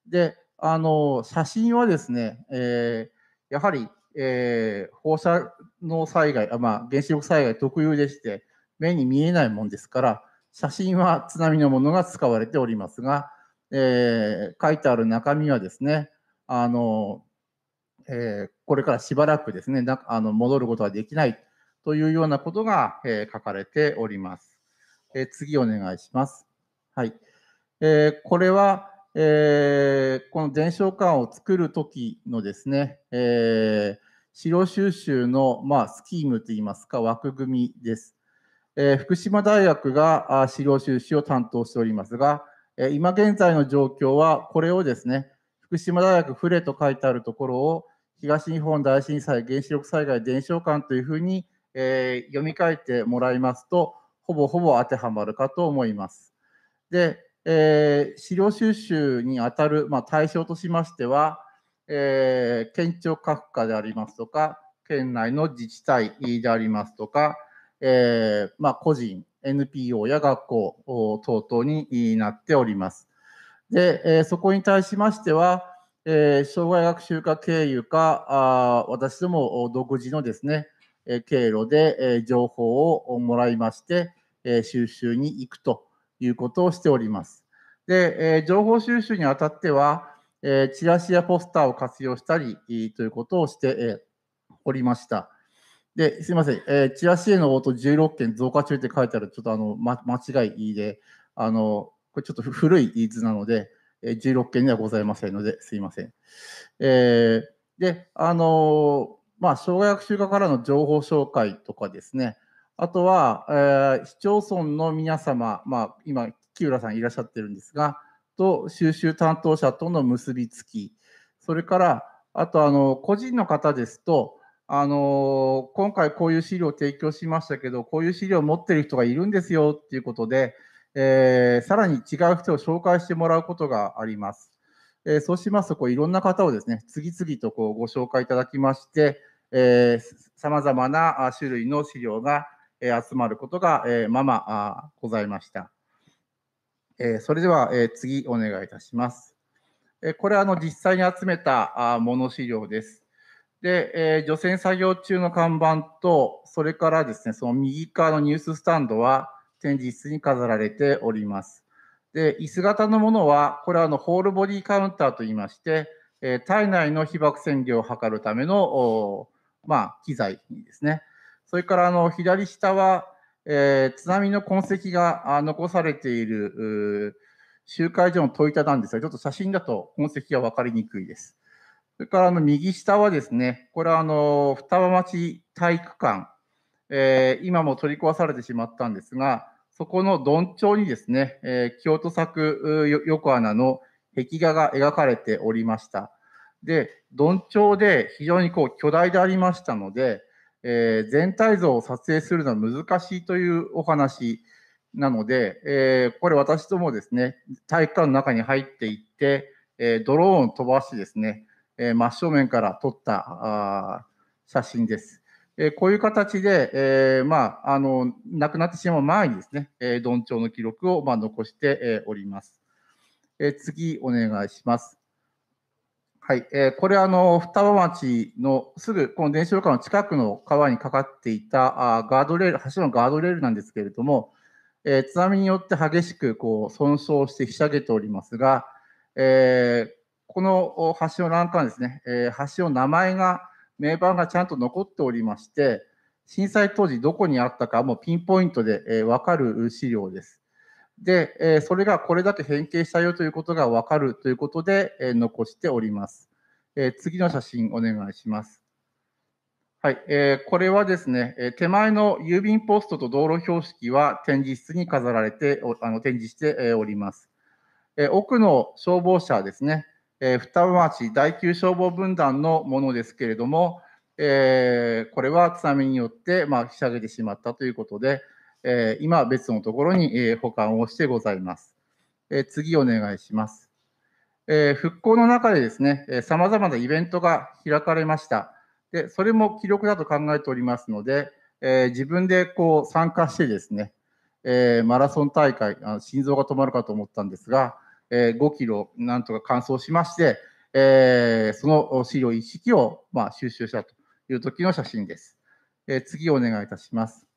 で、あの写真はですね、えー、やはり、えー、放射能災害あ、まあ、原子力災害特有でして、目に見えないもんですから、写真は津波のものが使われておりますが、えー、書いてある中身はですね、あのえー、これからしばらくですねなあの戻ることはできないというようなことが、えー、書かれております。え次お願いします。はいえこれは、えー、この伝承館を作る時のですね、えー、資料収集の、まあ、スキームといいますか枠組みです。えー、福島大学が資料収集を担当しておりますが、え今現在の状況はこれをですね福島大学フレと書いてあるところを東日本大震災原子力災害伝承館というふうに、え読み替えてもらいますとほぼほぼ当てはまるかと思います。で、えー、資料収集にあたる、まあ、対象としましては、えー、県庁各課でありますとか、県内の自治体でありますとか、えー、まあ、個人、NPO や学校等々になっております。で、えそこに対しましては、え障害学習課経由か、あ私ども独自のですね、経路で情報をもらいまして、収集に行くということをしております。で、え情報収集にあたっては、えチラシやポスターを活用したりということをして、えおりました。で、すいません、えチラシへの応答16件増加中って書いてある、ちょっとあの、ま、間違いで、あの、これちょっと古い図なので、16件ではございませんので、すいません。えー、で、あのまあ、障害学習課からの情報紹介とかですね、あとは、えー、市町村の皆様、まあ、今、木浦さんいらっしゃってるんですが、と収集担当者との結びつき、それから、あとあの個人の方ですと、あの今回こういう資料を提供しましたけど、こういう資料を持ってる人がいるんですよっていうことで、えー、さらに違う人を紹介してもらうことがあります。えー、そうしますとこう、いろんな方をですね、次々とこうご紹介いただきまして、さまざまな種類の資料がえ集まることが、えままございました。えそれでは、え次お願いいたします。えこれはあの実際に集めたあ物資料です。で、え除染作業中の看板と、それからですね、その右側のニューススタンドは展示室に飾られております。で、椅子型のものは、これはあのホールボディカウンターといいまして、え体内の被爆線量を測るための、まあ、機材ですね。それからあの左下は、えー、津波の痕跡が残されている集会所の問いたなんですが、ちょっと写真だと痕跡が分かりにくいです。それからあの右下はですね、これはあの双葉町体育館、えー、今も取り壊されてしまったんですが、そこの鈍んにですね、えー、京都作横穴の壁画が描かれておりました。で、鈍んで非常にこう巨大でありましたので、えー、全体像を撮影するのは難しいというお話なので、えー、これ私どもですね、体育館の中に入っていって、えー、ドローン飛ばしてですね、え真正面から撮った写真です。えこういう形で、えまあ、あの、亡くなってしまう前にですね、えー、どんの記録を、まあ、残して、えおります。え次お願いします。はい、えー、これあの双葉町のすぐこの伝承館の近くの川に架かっていたあガードレール橋のガードレールなんですけれども、えー、津波によって激しくこう損傷してひしゃげておりますが、えー、この橋の欄干ですね、えー、橋の名前が名盤がちゃんと残っておりまして震災当時どこにあったかもピンポイントで、えー、分かる資料です。で、えそれがこれだけ変形したよということがわかるということで、え残しております。え次の写真お願いします。はい、えこれはですね、え手前の郵便ポストと道路標識は展示室に飾られて、あの展示しております。え奥の消防車ですね、え双葉町第9消防分団のものですけれども、えこれは津波によって、まあ、引き上げてしまったということで、えー、今別のところに、え保管をしてございます。え次お願いします。え復興の中でですね、さまざまなイベントが開かれました。でそれも記録だと考えておりますので、え自分でこう参加してですね、えマラソン大会あ、心臓が止まるかと思ったんですが、え5キロなんとか完走しまして、えその資料一式を、まあ、収集したという時の写真です。え次お願いいたします。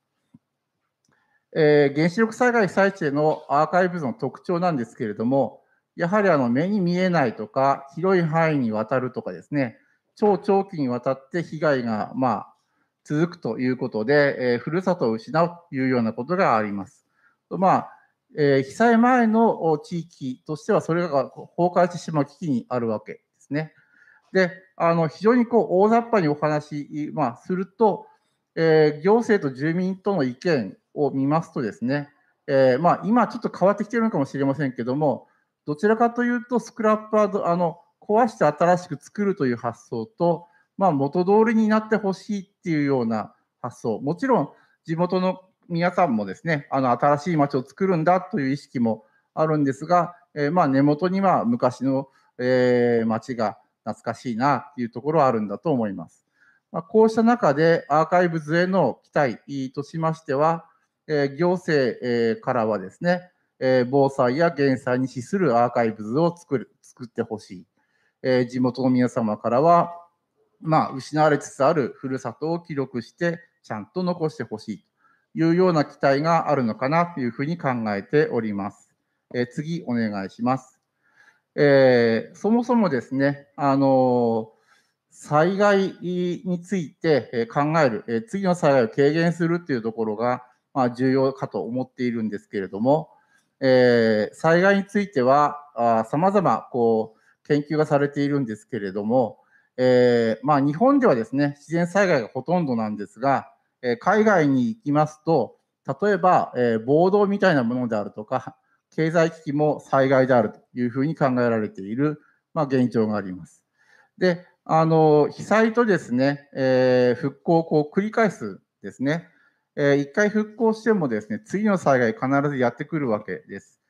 えー、原子力災害被災地でのアーカイブズの特徴なんですけれども、やはりあの目に見えないとか、広い範囲にわたるとかですね、超長期にわたって被害がまあ続くということで、えー、ふるさとを失うというようなことがあります。まあえー、被災前の地域としては、それが崩壊してしまう危機にあるわけですね。で、あの非常にこう大雑把にお話し、まあ、すると、えー、行政と住民との意見を見ますとですね、えー、まあ、今ちょっと変わってきてるのかもしれませんけども、どちらかというと、スクラップはあの壊して新しく作るという発想と、まあ、元通りになってほしいっていうような発想、もちろん地元の皆さんもですね、あの新しい街を作るんだという意識もあるんですが、えー、まあ、根元には昔の、えー、街が懐かしいなというところはあるんだと思います。まあ、こうした中でアーカイブズへの期待としましては、え行政、えからはですね、え防災や減災に資するアーカイブズを作る作ってほしい、え地元の皆様からは、まあ、失われつつあるふるさとを記録してちゃんと残してほしいというような期待があるのかなというふうに考えております。え次お願いします。えー、そもそもですね、あの災害について考える、次の災害を軽減するというところが、まあ、重要かと思っているんですけれども、えー、災害についてはさまざま研究がされているんですけれども、えー、まあ、日本ではですね自然災害がほとんどなんですが、えー、海外に行きますと例えば、え暴動みたいなものであるとか経済危機も災害であるというふうに考えられている、まあ、現状があります。であの被災とですね、え復興をこう繰り返すですねえー、1回復興してもですね、次の災害必ずやってくるわけです。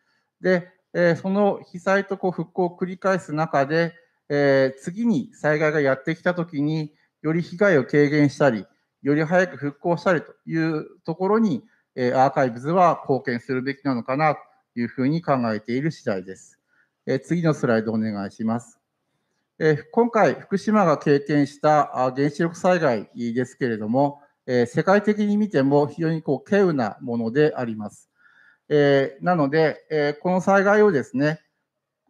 で、えー、その被災とこう復興を繰り返す中で、えー、次に災害がやってきたときに、より被害を軽減したり、より早く復興したりというところに、えアーカイブズは貢献するべきなのかなというふうに考えている次第です。え次のスライドお願いします。え今回、福島が経験した原子力災害ですけれども、えー、世界的に見ても非常にこう稀有なものであります。えー、なので、えこの災害をですね、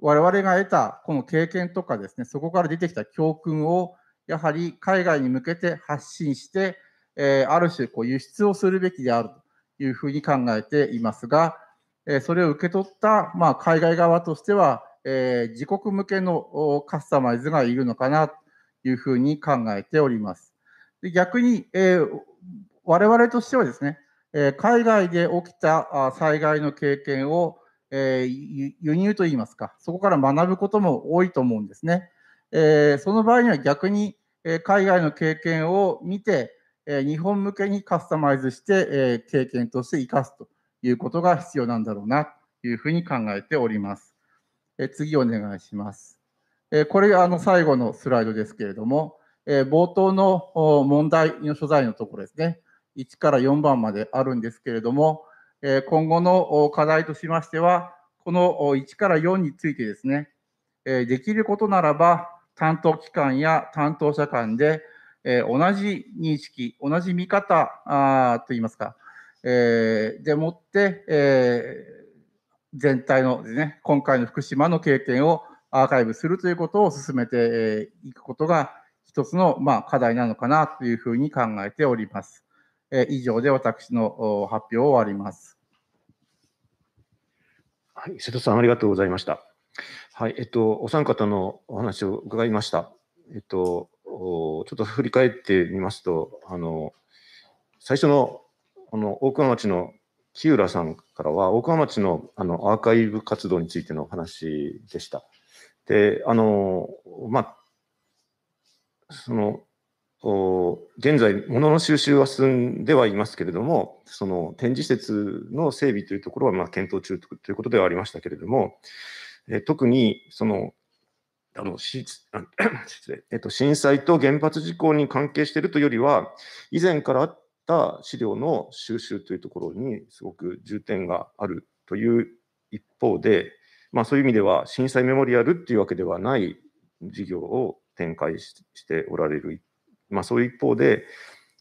我々が得たこの経験とかですね、そこから出てきた教訓を、やはり海外に向けて発信して、えある種こう輸出をするべきであるというふうに考えていますが、えそれを受け取った、まあ、海外側としては、え自国向けのカスタマイズがいるのかなというふうに考えております。逆に、えー、我々としてはですね、え海外で起きた災害の経験を、えー、輸入といいますか、そこから学ぶことも多いと思うんですね。えー、その場合には逆に、え海外の経験を見て、え日本向けにカスタマイズして、え経験として生かすということが必要なんだろうなというふうに考えております。え次お願いします。えこれがあの最後のスライドですけれども、え冒頭の問題の所在のところですね、1から4番まであるんですけれども、え今後の課題としましては、この1から4についてですね、えできることならば、担当機関や担当者間で、え同じ認識、同じ見方といいますか、えでもって、え全体のですね、今回の福島の経験をアーカイブするということを進めていくことが一つの、まあ、課題なのかなというふうに考えております。え以上で私の発表を終わります。はい、瀬戸さん、ありがとうございました。はい、えっと、お三方のお話を伺いました。えっと、ちょっと振り返ってみますと、あの、最初の、あの、大熊町の木浦さんからは、大熊町のあのアーカイブ活動についての話でした。で、あの、まあ、その、現在、物の収集は進んではいますけれども、その展示施設の整備というところはまあ検討中ということではありましたけれども、え特にそのあのしあ 失礼、えっと、震災と原発事故に関係しているというよりは、以前からあった資料の収集というところにすごく重点があるという一方で、まあ、そういう意味では震災メモリアルっていうわけではない事業を展開しておられる。まあ、そういう一方で、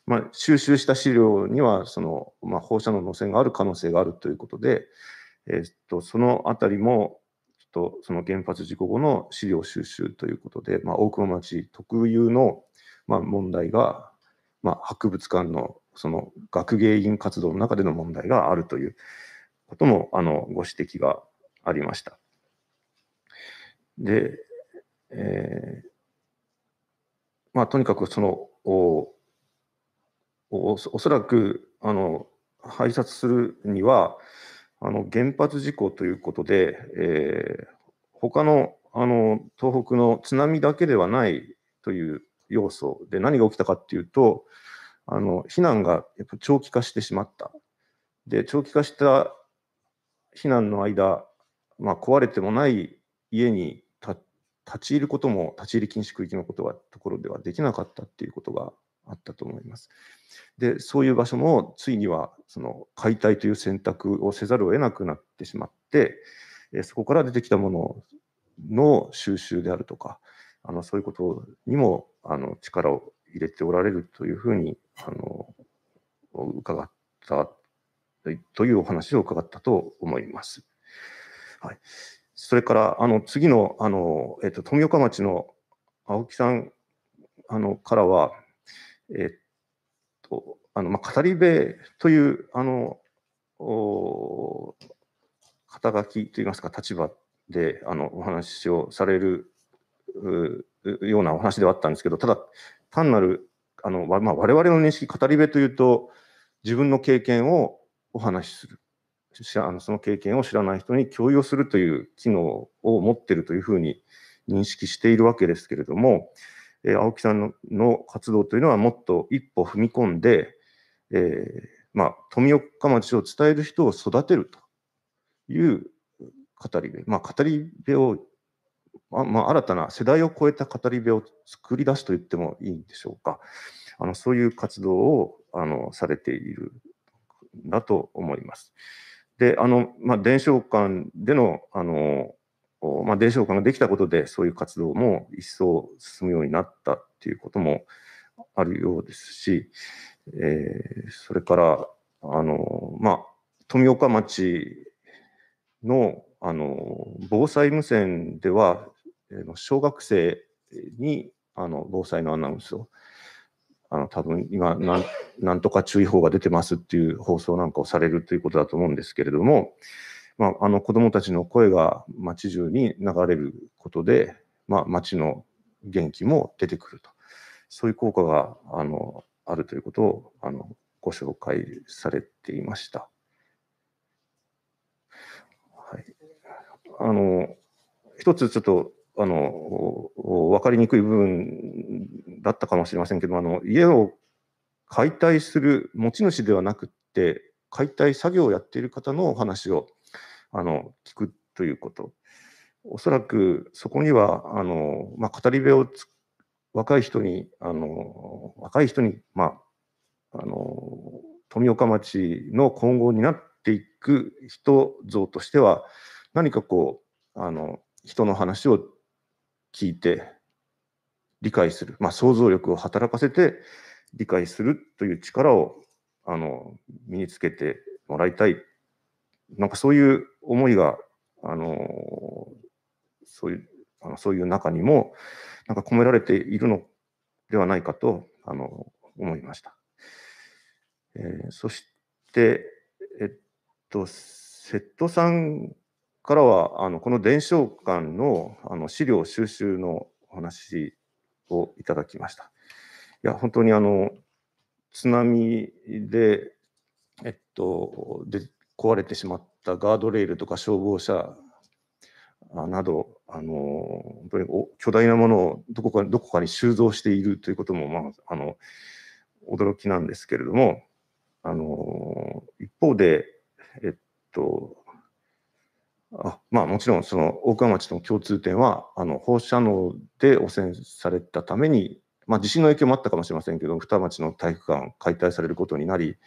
まあ、収集した資料にはその、まあ、放射能の汚染がある可能性があるということで、えー、っとそのあたりもちょっとその原発事故後の資料収集ということで、まあ、大熊町特有の、まあ、問題が、まあ、博物館のその学芸員活動の中での問題があるということもあのご指摘がありました。で、えー、まあ、とにかくそのおおそらくあの拝察するにはあの原発事故ということで、えー、他のあの東北の津波だけではないという要素で何が起きたかっていうとあの避難がやっぱ長期化してしまったで長期化した避難の間、まあ、壊れてもない家に立ち入ることも、立ち入り禁止区域のことはところではできなかったっていうことがあったと思います。で、そういう場所も、ついにはその解体という選択をせざるを得なくなってしまって、そこから出てきたものの収集であるとか、あのそういうことにもあの力を入れておられるというふうにあの伺ったというお話を伺ったと思います。はい、それから、あの、次の、あの、えっと、富岡町の青木さん、あの、からは、えっと、あの、まあ、語り部という、あの、お肩書きといいますか、立場で、あの、お話をされるようなお話ではあったんですけど、ただ、単なる、あの、まあ、我々の認識、語り部というと、自分の経験をお話しする。あのその経験を知らない人に共有するという機能を持っているというふうに認識しているわけですけれども、えー、青木さんの活動というのはもっと一歩踏み込んで、えー、まあ、富岡町を伝える人を育てるという語り部、まあ、語り部をあ、まあ、新たな世代を超えた語り部を作り出すと言ってもいいんでしょうか。あのそういう活動をあのされているんだと思います。で、あの、まあ、伝承館での、あの、まあ、伝承館ができたことで、そういう活動も一層進むようになったっていうこともあるようですし、えー、それから、あの、まあ、富岡町の、あの、防災無線では、小学生に、あの、防災のアナウンスをあの、多分今、なん、なんとか注意報が出てますっていう放送なんかをされるということだと思うんですけれども、まあ、あの、子供たちの声が街中に流れることで、まあ、街の元気も出てくると。そういう効果が、あの、あるということを、あの、ご紹介されていました。はい。あの、一つちょっとあの、分かりにくい部分だったかもしれませんけど、あの、家を解体する持ち主ではなくって、解体作業をやっている方のお話を、あの、聞くということ。おそらくそこには、あの、まあ、語り部を若い人に、あの、若い人に、まあ、あの、富岡町の今後になっていく人像としては、何かこう、あの、人の話を聞いて、理解する、まあ、想像力を働かせて理解するという力をあの身につけてもらいたい。なんかそういう思いが、あのそういうあのそういう中にも、なんか込められているのではないかと、あの思いました。えー、そして、えっと、瀬戸さんからはあのこの伝承館のあの資料収集のお話をいただきました。いや本当にあの津波で、えっと、で壊れてしまったガードレールとか消防車などあの本当にお巨大なものをどこかどこかに収蔵しているということも、まあ、あの驚きなんですけれどもあの一方で、えっと、あまあ、もちろんその大熊町との共通点はあの放射能で汚染されたために、まあ、地震の影響もあったかもしれませんけど二町の体育館解体されることになり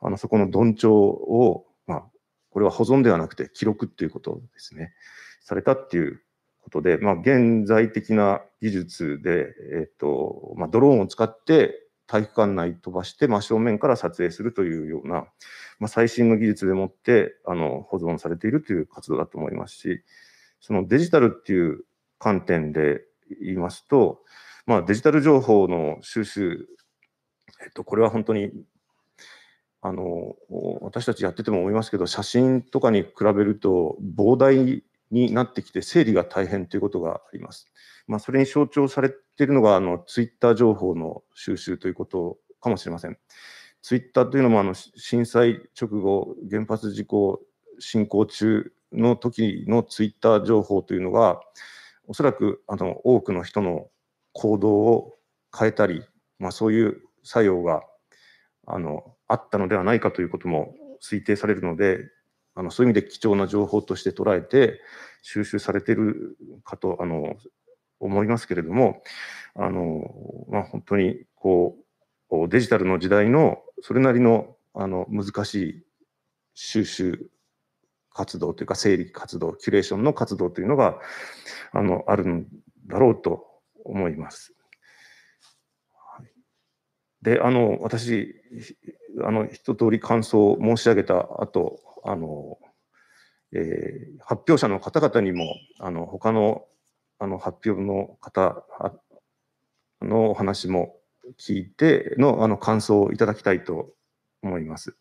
あのそこの鈍んを、まあ、これは保存ではなくて記録っていうことですねされたっていうことで、まあ、現在的な技術で、えっとまあ、ドローンを使って体育館内飛ばして真正面から撮影するというような、まあ、最新の技術でもってあの保存されているという活動だと思いますし、そのデジタルっていう観点で言いますと、まあ、デジタル情報の収集、えっと、これは本当にあの私たちやってても思いますけど、写真とかに比べると膨大になってきて整理が大変ということがあります。まあ、それに象徴されているのがあのツイッター情報の収集ということかもしれません。ツイッターというのもあの震災直後、原発事故進行中の時のツイッター情報というのが、おそらくあの多くの人の行動を変えたり、まあ、そういう作用があのあったのではないかということも推定されるので、あのそういう意味で貴重な情報として捉えて収集されているかとあの思いますけれども、あのまあ、本当にこうデジタルの時代のそれなりのあの難しい収集活動というか整理活動、キュレーションの活動というのがあのあるんだろうと思います。で、あの、私、あの、一通り感想を申し上げた後、あの、えー、発表者の方々にも、あの、他の、あの、発表の方のお話も聞いての、あの、感想をいただきたいと思います。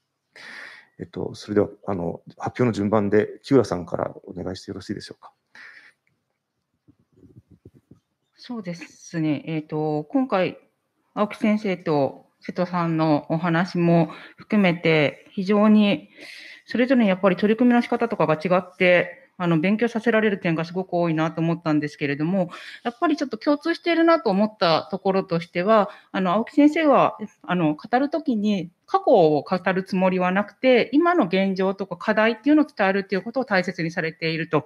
えっと、それでは、あの、発表の順番で、木浦さんからお願いしてよろしいでしょうか。そうですね。えっ、ー、と、今回、青木先生と瀬戸さんのお話も含めて、非常にそれぞれやっぱり取り組みの仕方とかが違って、あの勉強させられる点がすごく多いなと思ったんですけれども、やっぱりちょっと共通しているなと思ったところとしては、あの青木先生はあの語るときに過去を語るつもりはなくて、今の現状とか課題っていうのを伝えるっていうことを大切にされていると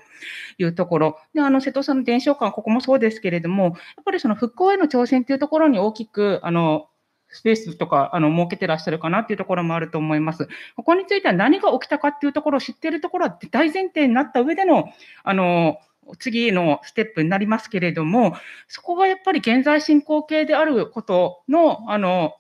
いうところ。で、あの、瀬戸さんの伝承館、ここもそうですけれども、やっぱりその復興への挑戦っていうところに大きく、あの、スペースとか、あの、設けてらっしゃるかなっていうところもあると思います。ここについては何が起きたかっていうところを知っているところは大前提になった上での、あの、次のステップになりますけれども、そこがやっぱり現在進行形であることの、あの、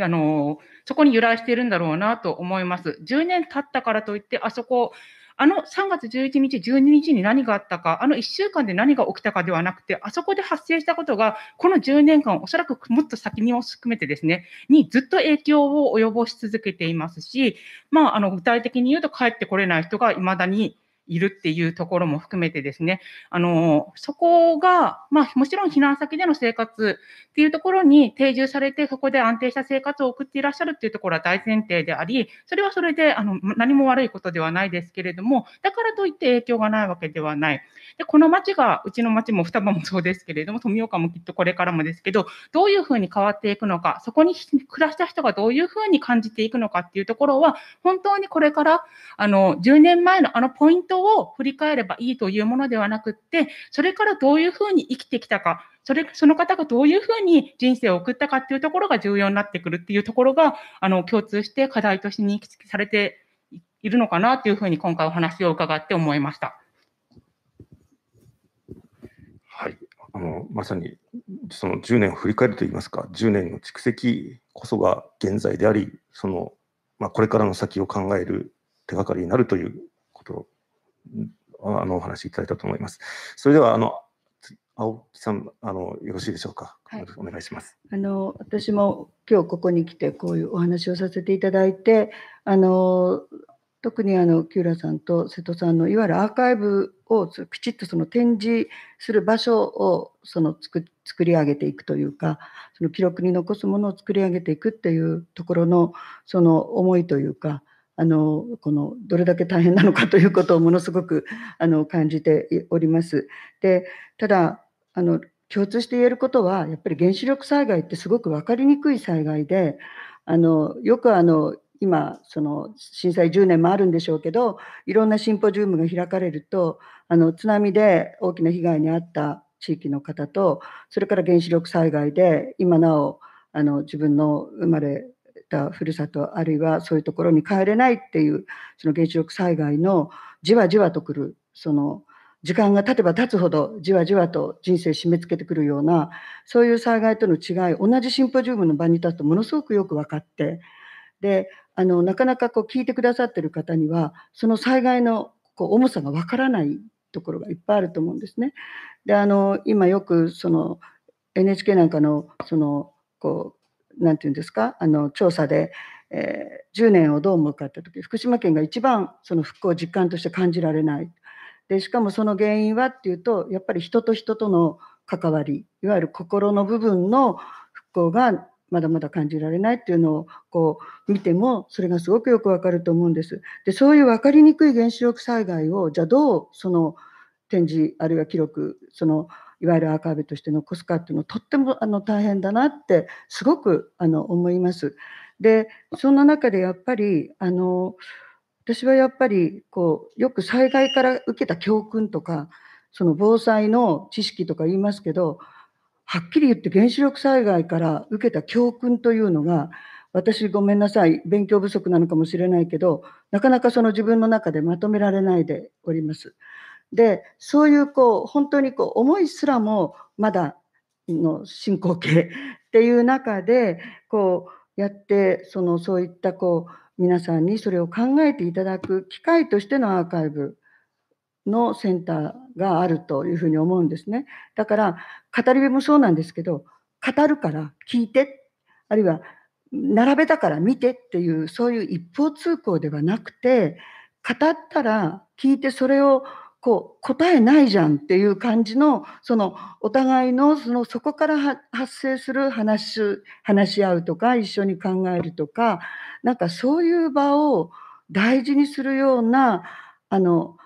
あの、そこに由来しているんだろうなと思います。10年経ったからといって、あそこ、あの3月11日、12日に何があったか、あの1週間で何が起きたかではなくて、あそこで発生したことが、この10年間、おそらくもっと先にも含めてですね、にずっと影響を及ぼし続けていますし、まあ、あの具体的に言うと、帰ってこれない人が未だにいるっていうところも含めてですね、あの、そこが、まあ、もちろん避難先での生活っていうところに定住されて、そこで安定した生活を送っていらっしゃるっていうところは大前提であり、それはそれで、あの、何も悪いことではないですけれども、だからといって影響がないわけではない。で、この町が、うちの町も双葉もそうですけれども、富岡もきっとこれからもですけど、どういうふうに変わっていくのか、そこに暮らした人がどういうふうに感じていくのかっていうところは、本当にこれから、あの、10年前のあのポイントを振り返ればいいというものではなくって、それからどういうふうに生きてきたか、それ、その方がどういうふうに人生を送ったかっていうところが重要になってくるっていうところが、あの、共通して課題として認識されているのかなというふうに今回お話を伺って思いました。はい。あの、まさに、その10年を振り返るといいますか、10年の蓄積こそが現在であり、その、まあ、これからの先を考える手がかりになるというあのお話しいただいたと思います。それではあの青木さんあのよろしいでしょうか。はい、お願いします。あの私も今日ここに来てこういうお話をさせていただいて、あの特にあのキュラさんと瀬戸さんのいわゆるアーカイブをきちっとその展示する場所をその作作り上げていくというかその記録に残すものを作り上げていくっていうところのその思いというかあのこのどれだけ大変なのかということをものすごくあの感じております。でただあの共通して言えることはやっぱり原子力災害ってすごく分かりにくい災害であのよくあの今その震災10年もあるんでしょうけどいろんなシンポジウムが開かれるとあの津波で大きな被害に遭った地域の方とそれから原子力災害で今なおあの自分の生まれったふるさとあるいはそういうところに帰れないっていうその原子力災害のじわじわとくるその時間が経てば経つほどじわじわと人生締め付けてくるようなそういう災害との違い同じシンポジウムの場に立つとものすごくよく分かってであのなかなかこう聞いてくださってる方にはその災害のこう重さが分からないところがいっぱいあると思うんですね。であの今よくその NHK なんかのそのこうなんていうんですかあの調査で、えー、10年をどう思うかって時福島県が一番その復興を実感として感じられないでしかもその原因はっていうとやっぱり人と人との関わりいわゆる心の部分の復興がまだまだ感じられないっていうのをこう見てもそれがすごくよくわかると思うんです。でそういう分かりにくい原子力災害をじゃあどうその展示あるいは記録そのいわゆるアーカイブとして残すかっていうのとってもあの大変だなってすごくあの思います。でそんな中でやっぱりあの私はやっぱりこうよく災害から受けた教訓とかその防災の知識とか言いますけどはっきり言って原子力災害から受けた教訓というのが私ごめんなさい勉強不足なのかもしれないけどなかなかその自分の中でまとめられないでおります。でそういうこう本当にこう思いすらもまだの進行形 っていう中でこうやってそのそういったこう皆さんにそれを考えていただく機会としてのアーカイブのセンターがあるというふうに思うんですね。だから語り部もそうなんですけど語るから聞いてあるいは並べたから見てっていうそういう一方通行ではなくて語ったら聞いてそれをこう答えないじゃんっていう感じのそのお互いのそのそこから発生する話話し合うとか一緒に考えるとかなんかそういう場を大事にするようなあの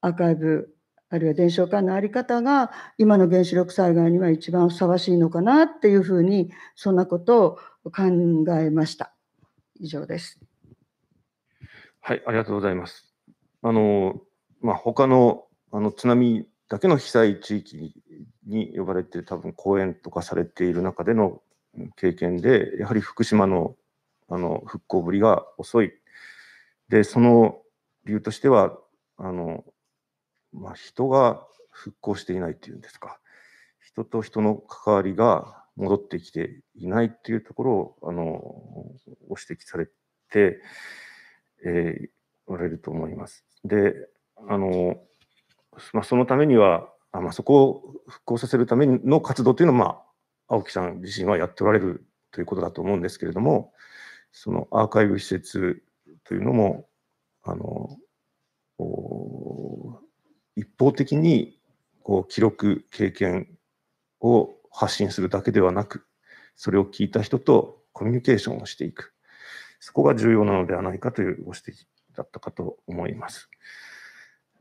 アーカイブあるいは伝承館の在り方が今の原子力災害には一番ふさわしいのかなっていうふうにそんなことを考えました。以上です。はい、ありがとうございます。あのまあ、他のあの津波だけの被災地域に呼ばれて多分講演とかされている中での経験でやはり福島のあの復興ぶりが遅いでその理由としてはあの、まあ、人が復興していないというんですか人と人の関わりが戻ってきていないっていうところをあのご指摘されて、えおられると思います。であの、まあ、そのためには、あまあ、そこを復興させるための活動というのは、まあ、青木さん自身はやっておられるということだと思うんですけれども、そのアーカイブ施設というのも、あの、一方的にこう記録、経験を発信するだけではなく、それを聞いた人とコミュニケーションをしていく。そこが重要なのではないかというご指摘だったかと思います。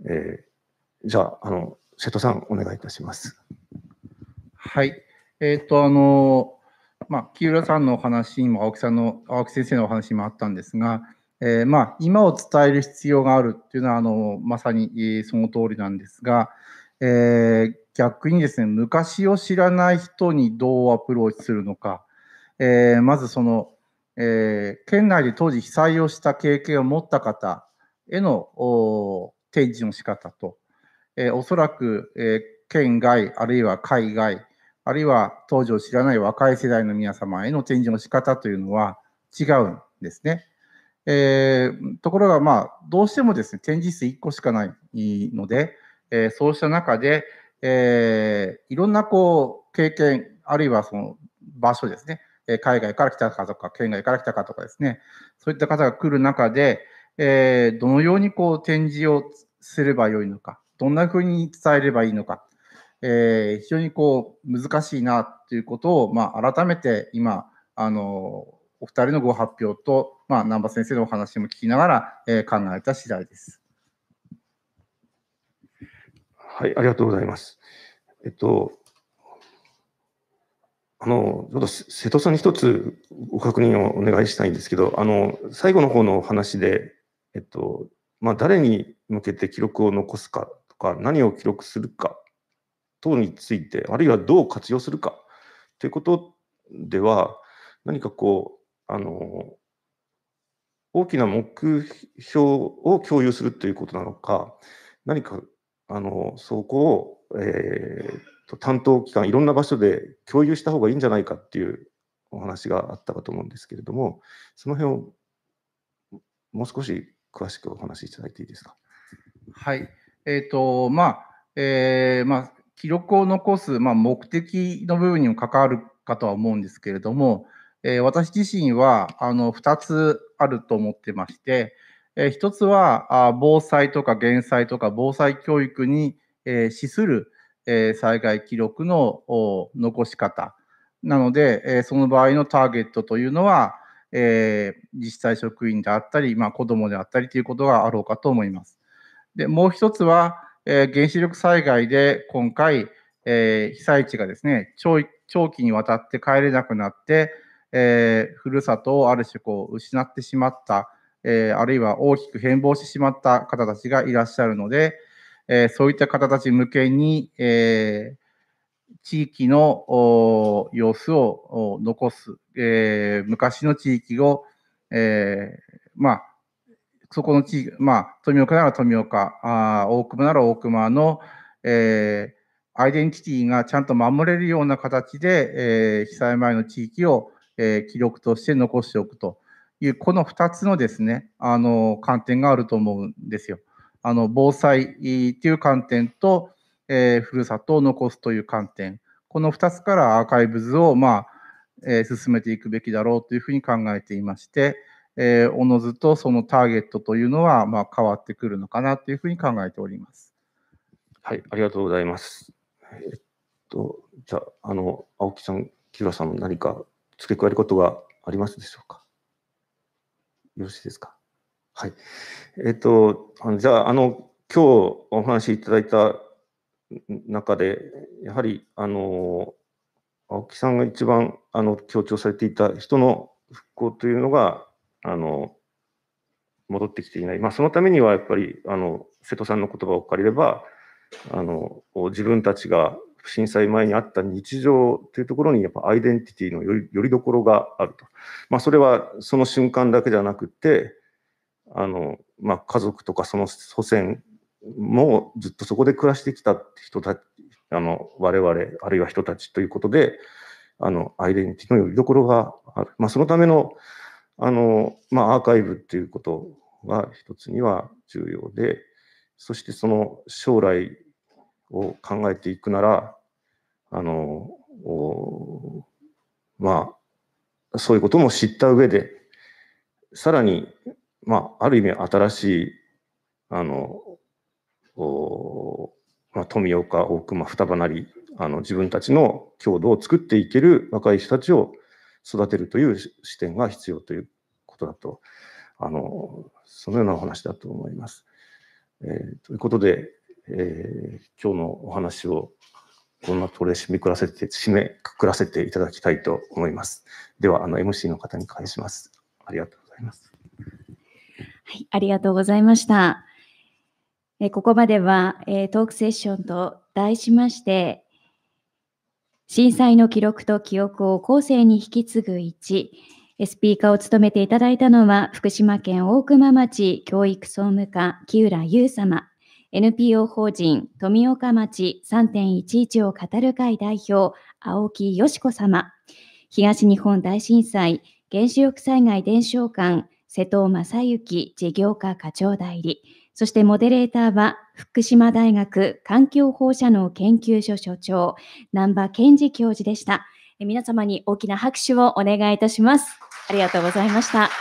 えー、じゃあ、あの、瀬戸さん、お願いいたします。はい。えっ、ー、と、あの、まあ、木浦さんのお話にも、青木さんの、青木先生のお話にもあったんですが、えー、まあ、今を伝える必要があるっていうのは、あの、まさにその通りなんですが、えー、逆にですね、昔を知らない人にどうアプローチするのか、えー、まずその、えー、県内で当時被災をした経験を持った方への提示の仕方と、えー、おそらく、えー、県外、あるいは海外、あるいは当時を知らない若い世代の皆様への展示の仕方というのは違うんですね。えー、ところが、まあ、どうしてもですね、展示数1個しかないので、えー、そうした中で、えー、いろんなこう経験、あるいはその場所ですね、え海外から来たかとか、県外から来たかとかですね、そういった方が来る中で、えー、どのようにこう展示をすればよいのか、どんなふうに伝えればいいのか、えー、非常にこう難しいなということを、まあ、改めて今あのお二人のご発表と、まあ、南波先生のお話も聞きながら、えー、考えた次第です。はい、ありがとうございます。えっと、あの、ちょっと瀬戸さんに一つご確認をお願いしたいんですけど、あの、最後の方の話で、えっと、まあ、誰に向けて記録を残すかとか、何を記録するか等について、あるいはどう活用するかということでは、何かこう、あの、大きな目標を共有するということなのか、何か、あの、そこを、えー、と担当機関、いろんな場所で共有した方がいいんじゃないかっていうお話があったかと思うんですけれども、その辺をもう少し詳しくお話しいただいていいですか。はい。えっ、ー、と、まあ、えー、まあ、記録を残す、まあ、目的の部分にも関わるかとは思うんですけれども、えー、私自身はあの2つあると思ってまして、えー、1つはあ防災とか減災とか防災教育に、えー、資する、えー、災害記録の残し方なので、えー、その場合のターゲットというのは、えー、自治体職員であったり、まあ、子どもであったりということがあろうかと思います。でもう一つは、えー、原子力災害で今回、えー、被災地がですね長期にわたって帰れなくなって、えー、ふるさとをある種こう失ってしまった、えあるいは大きく変貌してしまった方たちがいらっしゃるので、えそういった方たち向けに、え地域の様子を残す、えー、昔の地域を、えー、まあ、そこの地域、まあ、富岡なら富岡、あ大熊なら大熊の、えー、アイデンティティがちゃんと守れるような形で、え被災前の地域を、え記録として残しておくという、この2つのですね、あの、観点があると思うんですよ。あの、防災っていう観点と、えー、ふるさとを残すという観点、この2つからアーカイブズを、まあえー、進めていくべきだろうというふうに考えていまして、えー、おのずとそのターゲットというのは、まあ、変わってくるのかなというふうに考えております。はい、ありがとうございます。えっと、じゃあ、あの、青木さん、木浦さん、何か付け加えることがありますでしょうか。よろしいですか。はい。えっと、あのじゃあ、あの、今日お話しいただいた中で、やはり、あの、青木さんが一番あの強調されていた人の復興というのが、あの、戻ってきていない。まあ、そのためには、やっぱり、あの、瀬戸さんの言葉を借りれば、あの、自分たちが震災前にあった日常というところに、やっぱアイデンティティのよりよりどころがあると。まあ、それはその瞬間だけじゃなくて、あの、まあ、家族とかその祖先もうずっとそこで暮らしてきた人たち、あの、我々、あるいは人たちということで、あの、アイデンティティのよりどころがある。まあ、そのための、あの、まあ、アーカイブっていうことが一つには重要で、そしてその将来を考えていくなら、あの、まあ、そういうことも知った上で、さらに、まあ、ある意味新しい、あの、おまあ、富岡、大熊、双葉なり、あの自分たちの郷土を作っていける若い人たちを育てるという視点が必要ということだと、あのそのようなお話だと思います。えー、ということで、えー、今日のお話をこんなところで締めくらせて、締めくくらせていただきたいと思います。では、あの MC の方に返します。ありがとうございます。はい、ありがとうございました。えここまでは、えトークセッションと題しまして、震災の記録と記憶を後世に引き継ぐ1、スピーカーを務めていただいたのは、福島県大熊町教育総務課、木浦優様、NPO 法人富岡町3.11を語る会代表、青木よし子様、東日本大震災原子力災害伝承館、瀬戸正幸事業課課長代理、そしてモデレーターは福島大学環境放射能研究所所長、南波健二教授でした。皆様に大きな拍手をお願いいたします。ありがとうございました。